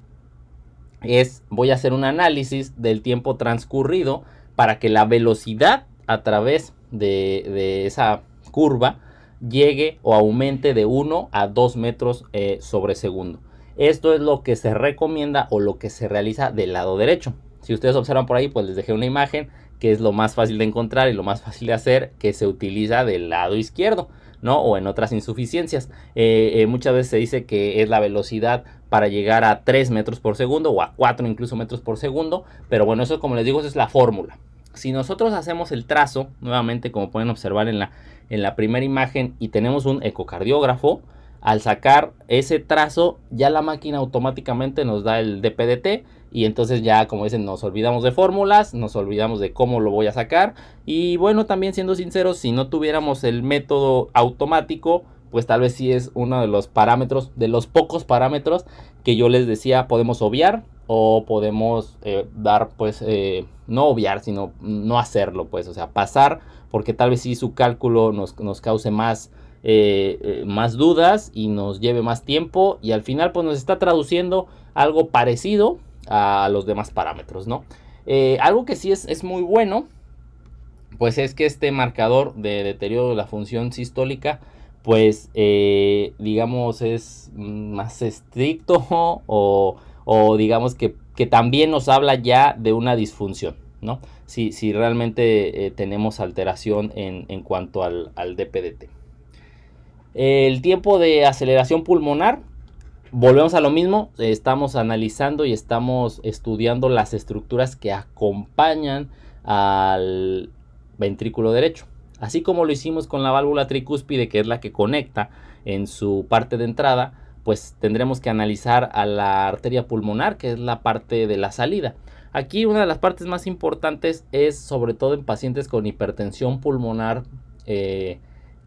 es voy a hacer un análisis del tiempo transcurrido para que la velocidad a través de, esa curva llegue o aumente de 1 a 2 metros eh, sobre segundo. Esto es lo que se recomienda o lo que se realiza del lado derecho. Si ustedes observan por ahí, pues les dejé una imagen que es lo más fácil de encontrar y lo más fácil de hacer, que se utiliza del lado izquierdo. ¿no? O en otras insuficiencias. Eh, eh, muchas veces se dice que es la velocidad para llegar a 3 metros por segundo o a 4 incluso metros por segundo. Pero bueno, eso como les digo, esa es la fórmula. Si nosotros hacemos el trazo, nuevamente como pueden observar en la, en la primera imagen, y tenemos un ecocardiógrafo, al sacar ese trazo ya la máquina automáticamente nos da el DPDT y entonces ya como dicen nos olvidamos de fórmulas, nos olvidamos de cómo lo voy a sacar y bueno también siendo sinceros si no tuviéramos el método automático pues tal vez sí es uno de los parámetros, de los pocos parámetros que yo les decía podemos obviar o podemos eh, dar pues eh, no obviar sino no hacerlo pues o sea pasar porque tal vez sí su cálculo nos, nos cause más eh, más dudas y nos lleve más tiempo y al final pues nos está traduciendo algo parecido a los demás parámetros, ¿no? Eh, algo que sí es, muy bueno, pues es que este marcador de deterioro de la función sistólica, pues eh, digamos es más estricto o, digamos que, también nos habla ya de una disfunción, ¿no? Si, realmente eh, tenemos alteración en, en cuanto al, al DPDT. El tiempo de aceleración pulmonar, volvemos a lo mismo, estamos analizando y estamos estudiando las estructuras que acompañan al ventrículo derecho. Así como lo hicimos con la válvula tricúspide, que es la que conecta en su parte de entrada, pues tendremos que analizar a la arteria pulmonar, que es la parte de la salida. Aquí una de las partes más importantes es sobre todo en pacientes con hipertensión pulmonar eh,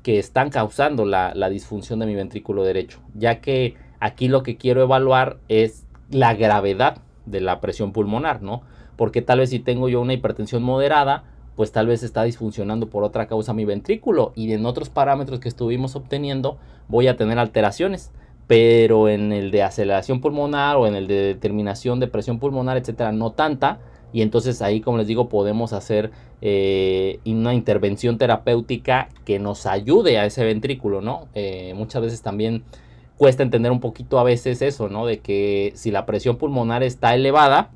que están causando la, la disfunción de mi ventrículo derecho, ya que Aquí lo que quiero evaluar es la gravedad de la presión pulmonar, ¿no? Porque tal vez si tengo yo una hipertensión moderada, pues tal vez está disfuncionando por otra causa mi ventrículo y en otros parámetros que estuvimos obteniendo voy a tener alteraciones, pero en el de aceleración pulmonar o en el de determinación de presión pulmonar, etcétera, no tanta. Y entonces ahí, como les digo, podemos hacer eh, una intervención terapéutica que nos ayude a ese ventrículo, ¿no? Eh, muchas veces también cuesta entender un poquito a veces eso, ¿no? De que si la presión pulmonar está elevada,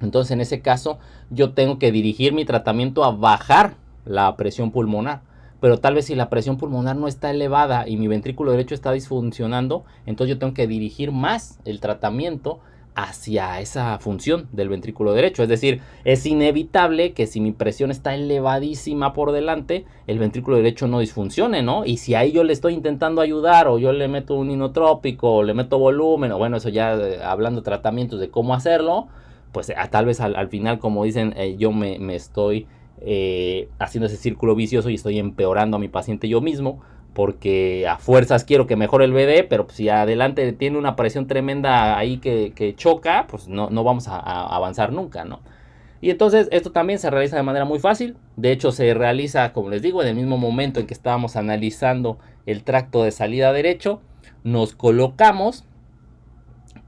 entonces en ese caso yo tengo que dirigir mi tratamiento a bajar la presión pulmonar. Pero tal vez si la presión pulmonar no está elevada y mi ventrículo derecho está disfuncionando, entonces yo tengo que dirigir más el tratamiento hacia esa función del ventrículo derecho. Es decir, es inevitable que si mi presión está elevadísima por delante, el ventrículo derecho no disfuncione, ¿no? Y si ahí yo le estoy intentando ayudar o yo le meto un inotrópico o le meto volumen, o bueno, eso ya eh, hablando tratamientos de cómo hacerlo, pues eh, tal vez al, final, como dicen, eh, yo me, estoy haciendo ese círculo vicioso y estoy empeorando a mi paciente yo mismo porque a fuerzas quiero que mejore el BD, pero si adelante tiene una presión tremenda ahí que, choca, pues no, no vamos a, avanzar nunca, ¿no? Y entonces esto también se realiza de manera muy fácil, de hecho se realiza, como les digo, en el mismo momento en que estábamos analizando el tracto de salida derecho, nos colocamos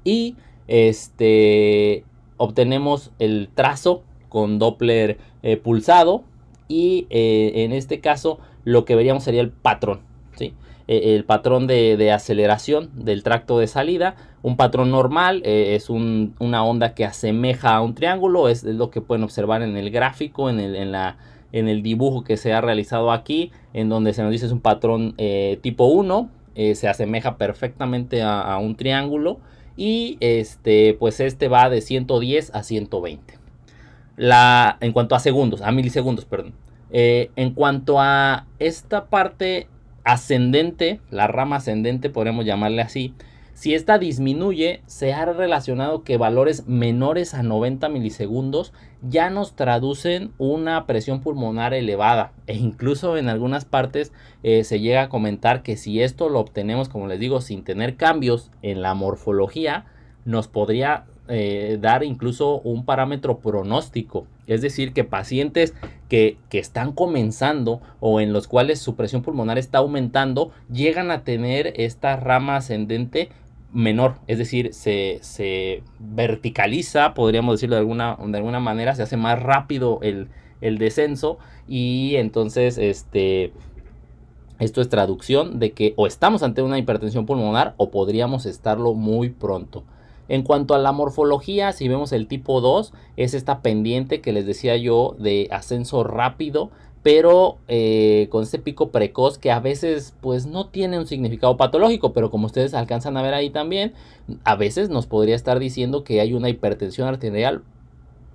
y este, obtenemos el trazo con Doppler eh, pulsado y eh, en este caso lo que veríamos sería el patrón, eh, el patrón de, aceleración del tracto de salida. Un patrón normal eh, es una onda que asemeja a un triángulo, es, lo que pueden observar en el gráfico, en el, en la, en el dibujo que se ha realizado aquí, en donde se nos dice es un patrón eh, tipo 1, se asemeja perfectamente a, un triángulo y este, pues este va de 110 a 120. La, en cuanto a segundos, a milisegundos, perdón. en cuanto a esta parte ascendente, la rama ascendente podemos llamarle así, si esta disminuye, se ha relacionado que valores menores a 90 milisegundos ya nos traducen una presión pulmonar elevada. E incluso en algunas partes eh, se llega a comentar que si esto lo obtenemos, como les digo, sin tener cambios en la morfología, nos podría eh, dar incluso un parámetro pronóstico es decir, que pacientes que, están comenzando o en los cuales su presión pulmonar está aumentando, llegan a tener esta rama ascendente menor, es decir, se, verticaliza, podríamos decirlo de alguna, de alguna manera, se hace más rápido el, el descenso y entonces este... Esto es traducción de que o estamos ante una hipertensión pulmonar o podríamos estarlo muy pronto. En cuanto a la morfología, si vemos el tipo 2, es esta pendiente que les decía yo de ascenso rápido, pero eh, con ese pico precoz que a veces pues no tiene un significado patológico, pero como ustedes alcanzan a ver ahí también, a veces nos podría estar diciendo que hay una hipertensión arterial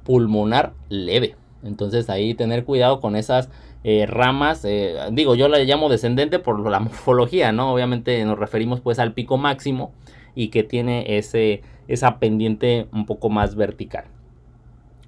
pulmonar leve. Entonces ahí tener cuidado con esas eh, ramas, eh, digo yo la llamo descendente por la morfología, ¿no? Obviamente nos referimos pues al pico máximo y que tiene ese esa pendiente un poco más vertical.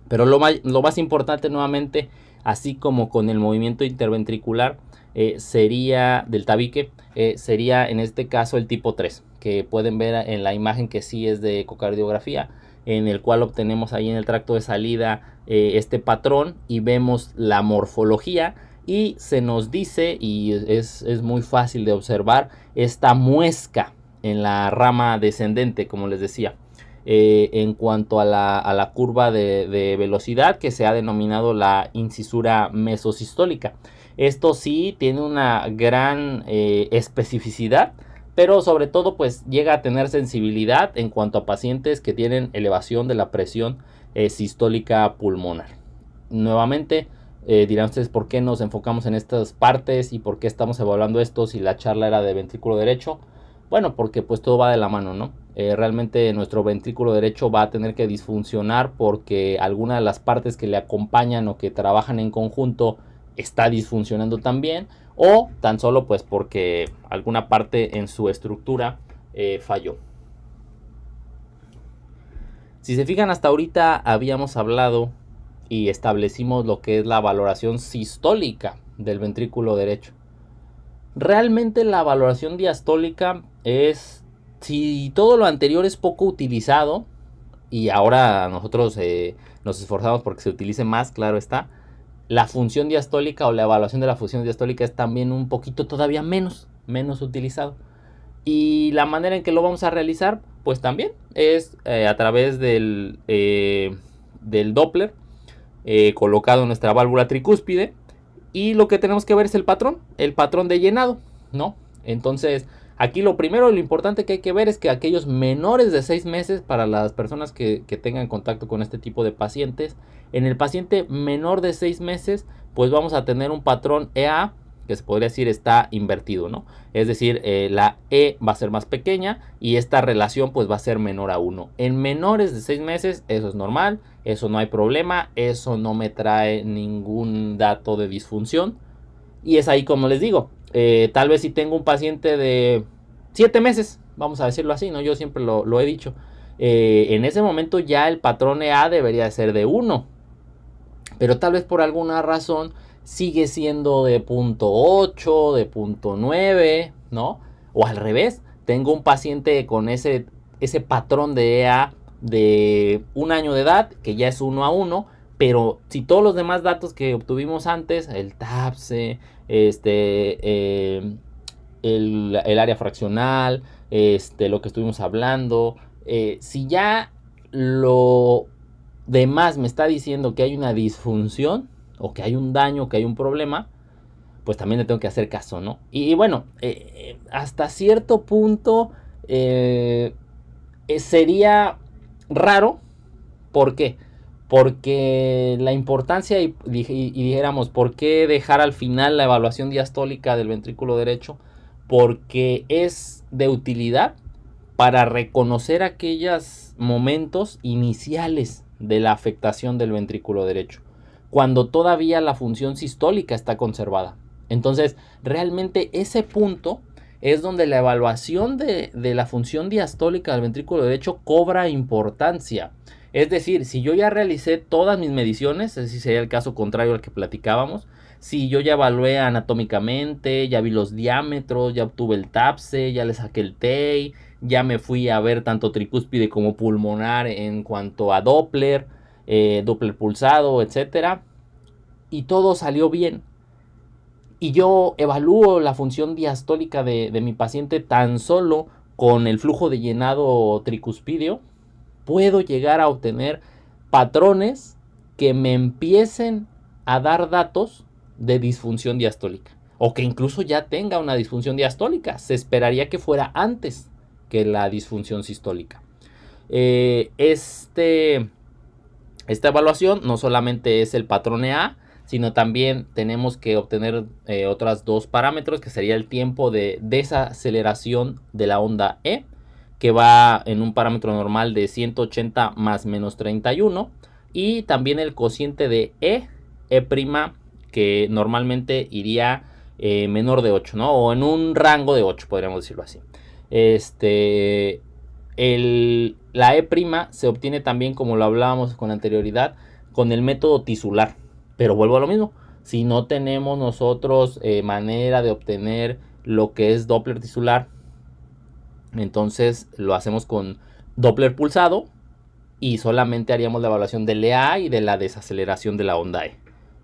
Pero lo, más importante nuevamente, así como con el movimiento interventricular, eh, sería del tabique, eh, sería en este caso el tipo 3, que pueden ver en la imagen que sí es de ecocardiografía, en el cual obtenemos ahí en el tracto de salida eh, este patrón y vemos la morfología y se nos dice, y es muy fácil de observar, esta muesca en la rama descendente, como les decía. Eh, en cuanto a la, curva de, velocidad que se ha denominado la incisura mesosistólica. Esto sí tiene una gran eh, especificidad, pero sobre todo pues llega a tener sensibilidad en cuanto a pacientes que tienen elevación de la presión eh, sistólica pulmonar. Nuevamente, dirán ustedes por qué nos enfocamos en estas partes y por qué estamos evaluando esto si la charla era de ventrículo derecho. Bueno, porque pues todo va de la mano, ¿no? Eh, realmente nuestro ventrículo derecho va a tener que disfuncionar porque alguna de las partes que le acompañan o que trabajan en conjunto está disfuncionando también o tan solo pues porque alguna parte en su estructura eh, falló. Si se fijan hasta ahorita habíamos hablado y establecimos lo que es la valoración sistólica del ventrículo derecho. Realmente la valoración diastólica es si todo lo anterior es poco utilizado, y ahora nosotros eh, nos esforzamos porque se utilice más, claro está, la función diastólica o la evaluación de la función diastólica es también un poquito todavía menos, menos utilizado. Y la manera en que lo vamos a realizar, pues también es eh, a través del, eh, del Doppler colocado en nuestra válvula tricúspide. Y lo que tenemos que ver es el patrón, el patrón de llenado, ¿no? Entonces, Aquí lo primero lo importante que hay que ver es que aquellos menores de 6 meses, para las personas que, tengan contacto con este tipo de pacientes, en el paciente menor de 6 meses, pues vamos a tener un patrón EA que se podría decir está invertido, ¿no? Es decir, eh, la E va a ser más pequeña y esta relación pues va a ser menor a 1. En menores de 6 meses eso es normal, eso no hay problema, eso no me trae ningún dato de disfunción. Y es ahí como les digo, eh, tal vez si tengo un paciente de 7 meses, vamos a decirlo así, ¿no? Yo siempre lo, he dicho. Eh, en ese momento ya el patrón EA debería ser de 1. Pero tal vez por alguna razón sigue siendo de punto 8, de punto 9, ¿no? O al revés, tengo un paciente con ese, ese patrón de EA de un año de edad, que ya es 1 a 1, pero si todos los demás datos que obtuvimos antes, el TAPSE, este, em, el, área fraccional, este, lo que estuvimos hablando, eh, si ya lo demás me está diciendo que hay una disfunción o que hay un daño, o que hay un problema, pues también le tengo que hacer caso, ¿no? Y, bueno, eh, eh, hasta cierto punto sería raro, ¿por qué? porque la importancia y, dijéramos, ¿por qué dejar al final la evaluación diastólica del ventrículo derecho? Porque es de utilidad para reconocer aquellos momentos iniciales de la afectación del ventrículo derecho, cuando todavía la función sistólica está conservada. Entonces, realmente ese punto es donde la evaluación de la función diastólica del ventrículo derecho cobra importancia. Es decir, si yo ya realicé todas mis mediciones, ese sería el caso contrario al que platicábamos, si yo ya evalué anatómicamente, ya vi los diámetros, ya obtuve el TAPSE, ya le saqué el TEI, ya me fui a ver tanto tricúspide como pulmonar en cuanto a Doppler, eh, Doppler pulsado, etc. Y todo salió bien. Y yo evalúo la función diastólica de, mi paciente tan solo con el flujo de llenado tricuspideo puedo llegar a obtener patrones que me empiecen a dar datos de disfunción diastólica o que incluso ya tenga una disfunción diastólica. Se esperaría que fuera antes que la disfunción sistólica. Eh, este, esta evaluación no solamente es el patrón EA, sino también tenemos que obtener otros eh, otras dos parámetros que sería el tiempo de desaceleración de la onda E que va en un parámetro normal de 180 más menos 31 y también el cociente de E, E' que normalmente iría eh, menor de 8, ¿no? O en un rango de 8, podríamos decirlo así. Este, el, la E' se obtiene también, como lo hablábamos con anterioridad, con el método tisular. Pero vuelvo a lo mismo, si no tenemos nosotros eh, manera de obtener lo que es Doppler tisular, entonces lo hacemos con Doppler pulsado y solamente haríamos la evaluación del EA y de la desaceleración de la onda E.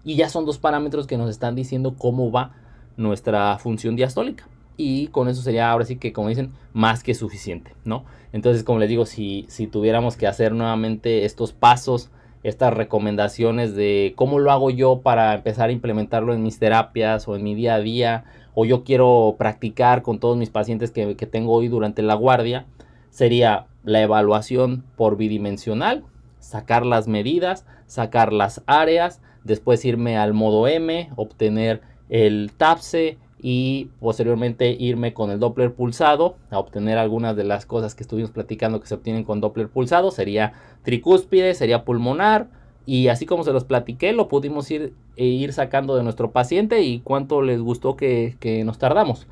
Y ya son dos parámetros que nos están diciendo cómo va nuestra función diastólica. Y con eso sería ahora sí que, como dicen, más que suficiente, ¿no? Entonces, como les digo, si tuviéramos que hacer nuevamente estos pasos, estas recomendaciones de cómo lo hago yo para empezar a implementarlo en mis terapias o en mi día a día o yo quiero practicar con todos mis pacientes que, tengo hoy durante la guardia, sería la evaluación por bidimensional, sacar las medidas, sacar las áreas, después irme al modo M, obtener el TAPSE y posteriormente irme con el Doppler pulsado a obtener algunas de las cosas que estuvimos platicando que se obtienen con Doppler pulsado. Sería tricúspide, sería pulmonar, y así como se los platiqué, lo pudimos ir, eh, ir sacando de nuestro paciente y cuánto les gustó que, nos tardamos.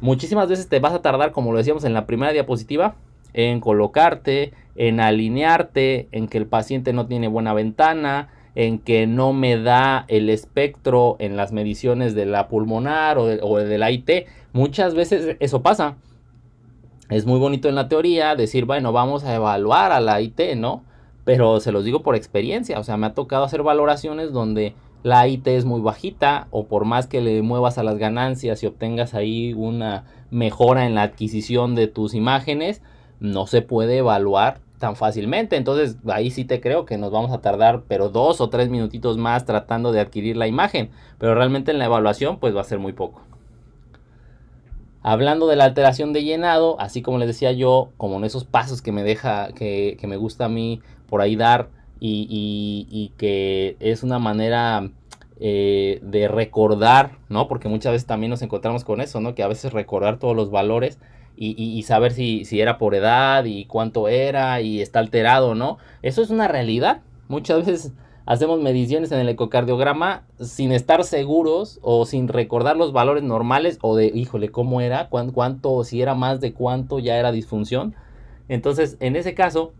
Muchísimas veces te vas a tardar, como lo decíamos en la primera diapositiva, en colocarte, en alinearte, en que el paciente no tiene buena ventana, en que no me da el espectro en las mediciones de la pulmonar o de, o de, la IT. Muchas veces eso pasa. Es muy bonito en la teoría decir, bueno, vamos a evaluar a la IT, ¿no? pero se los digo por experiencia, o sea, me ha tocado hacer valoraciones donde la IT es muy bajita o por más que le muevas a las ganancias y obtengas ahí una mejora en la adquisición de tus imágenes, no se puede evaluar tan fácilmente. Entonces ahí sí te creo que nos vamos a tardar pero dos o tres minutitos más tratando de adquirir la imagen. Pero realmente en la evaluación pues va a ser muy poco. Hablando de la alteración de llenado, así como les decía yo, como en esos pasos que me deja, que, que me gusta a mí por ahí dar y, que es una manera eh, de recordar, ¿no? Porque muchas veces también nos encontramos con eso, ¿no? Que a veces recordar todos los valores y, saber si, si, era por edad y cuánto era y está alterado, ¿no? Eso es una realidad. Muchas veces hacemos mediciones en el ecocardiograma sin estar seguros o sin recordar los valores normales o de, híjole, ¿cómo era? ¿Cuánto? si era más de cuánto ya era disfunción? Entonces, en ese caso,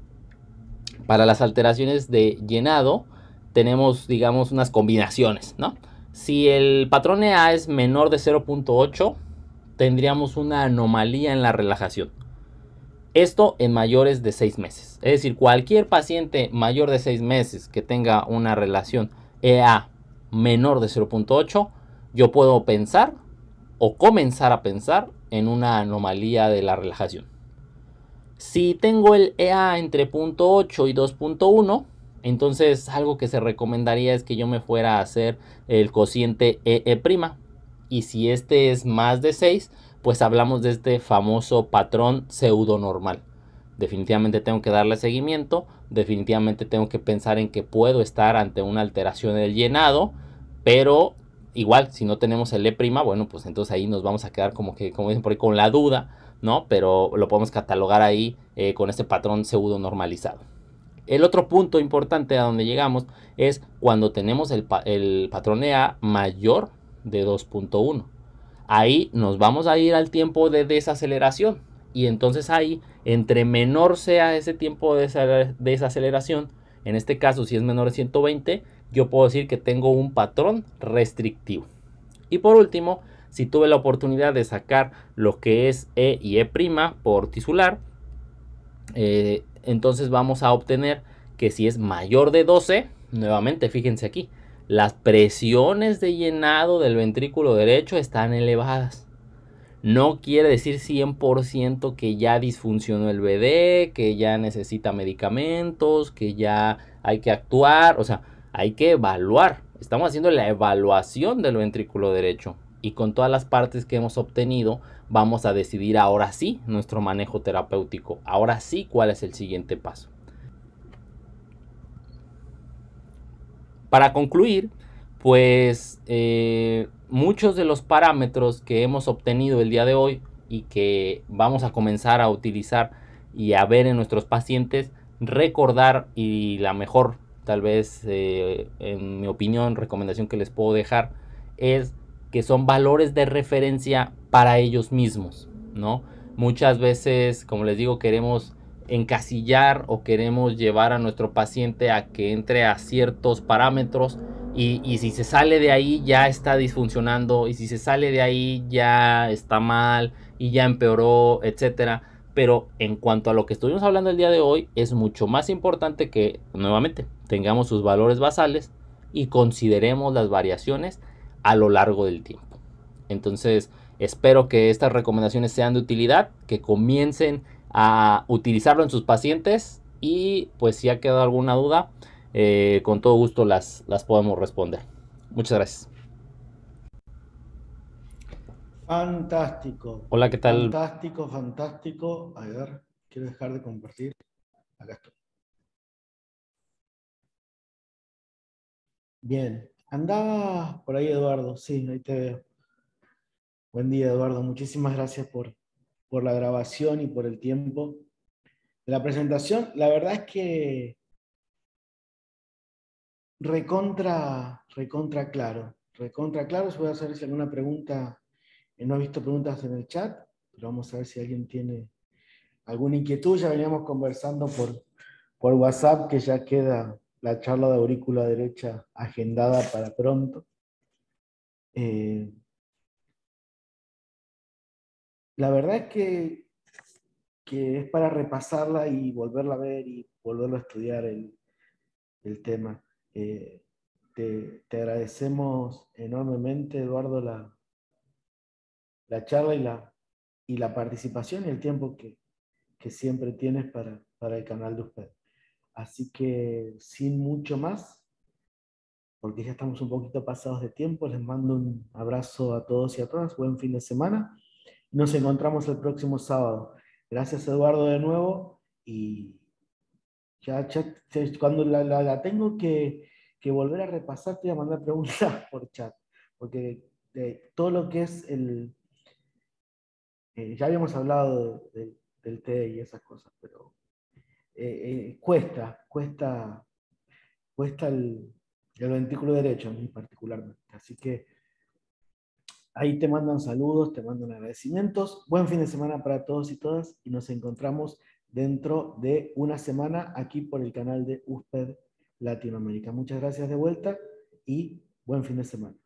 para las alteraciones de llenado tenemos, digamos, unas combinaciones, ¿no? Si el patrón EA es menor de 0.8, tendríamos una anomalía en la relajación. Esto en mayores de 6 meses. Es decir, cualquier paciente mayor de 6 meses que tenga una relación EA menor de 0.8, yo puedo pensar o comenzar a pensar en una anomalía de la relajación. Si tengo el EA entre 0.8 y 2.1, entonces algo que se recomendaría es que yo me fuera a hacer el cociente EE'. E y si este es más de 6, pues hablamos de este famoso patrón pseudo normal. Definitivamente tengo que darle seguimiento, definitivamente tengo que pensar en que puedo estar ante una alteración del llenado, pero igual si no tenemos el E', bueno, pues entonces ahí nos vamos a quedar como que, como dicen por ahí, con la duda ¿no? Pero lo podemos catalogar ahí eh, con este patrón pseudo normalizado. El otro punto importante a donde llegamos es cuando tenemos el, el patrón e mayor de 2.1. Ahí nos vamos a ir al tiempo de desaceleración. Y entonces ahí, entre menor sea ese tiempo de desaceleración, en este caso si es menor de 120, yo puedo decir que tengo un patrón restrictivo. Y por último, si tuve la oportunidad de sacar lo que es E y E' por tisular, eh, entonces vamos a obtener que si es mayor de 12, nuevamente fíjense aquí, las presiones de llenado del ventrículo derecho están elevadas. No quiere decir 100% que ya disfuncionó el BD, que ya necesita medicamentos, que ya hay que actuar, o sea, hay que evaluar. Estamos haciendo la evaluación del ventrículo derecho y con todas las partes que hemos obtenido, vamos a decidir ahora sí nuestro manejo terapéutico. Ahora sí, cuál es el siguiente paso. Para concluir, pues eh, muchos de los parámetros que hemos obtenido el día de hoy y que vamos a comenzar a utilizar y a ver en nuestros pacientes, recordar y la mejor, tal vez, eh, en mi opinión, recomendación que les puedo dejar es que son valores de referencia para ellos mismos, ¿no? Muchas veces, como les digo, queremos encasillar o queremos llevar a nuestro paciente a que entre a ciertos parámetros y, si se sale de ahí ya está disfuncionando y si se sale de ahí ya está mal y ya empeoró, etcétera. Pero en cuanto a lo que estuvimos hablando el día de hoy, es mucho más importante que nuevamente tengamos sus valores basales y consideremos las variaciones a lo largo del tiempo. Entonces, espero que estas recomendaciones sean de utilidad, que comiencen a utilizarlo en sus pacientes y pues si ha quedado alguna duda, eh, con todo gusto las, las podemos responder. Muchas gracias. Fantástico. Hola, ¿qué tal? Fantástico, fantástico. A ver, quiero dejar de compartir. Acá estoy. Bien, Andaba por ahí, Eduardo. Sí, ahí te veo. Buen día, Eduardo. Muchísimas gracias por, por la grabación y por el tiempo de la presentación. La verdad es que recontra, recontra claro. Recontra claro. Se voy a hacer si alguna pregunta. Eh, no he visto preguntas en el chat, pero vamos a ver si alguien tiene alguna inquietud. Ya veníamos conversando por, por WhatsApp, que ya queda la charla de aurícula derecha agendada para pronto. Eh, la verdad es que, que, es para repasarla y volverla a ver y volverlo a estudiar el, el tema. Eh, te, agradecemos enormemente, Eduardo, la, la charla y la, y la participación y el tiempo que, siempre tienes para, para el canal de ustedes. Así que sin mucho más, porque ya estamos un poquito pasados de tiempo, les mando un abrazo a todos y a todas, buen fin de semana. Nos encontramos el próximo sábado. Gracias Eduardo de nuevo y ya, chat. cuando la, la, tengo que, que, volver a repasar, te voy a mandar preguntas por chat, porque de eh, todo lo que es el... Eh, ya habíamos hablado del té y esas cosas, pero eh, eh, cuesta, cuesta, cuesta el, el derecho a mí particularmente. Así que ahí te mandan saludos, te mandan agradecimientos. Buen fin de semana para todos y todas y nos encontramos dentro de una semana aquí por el canal de USPED Latinoamérica. Muchas gracias de vuelta y buen fin de semana.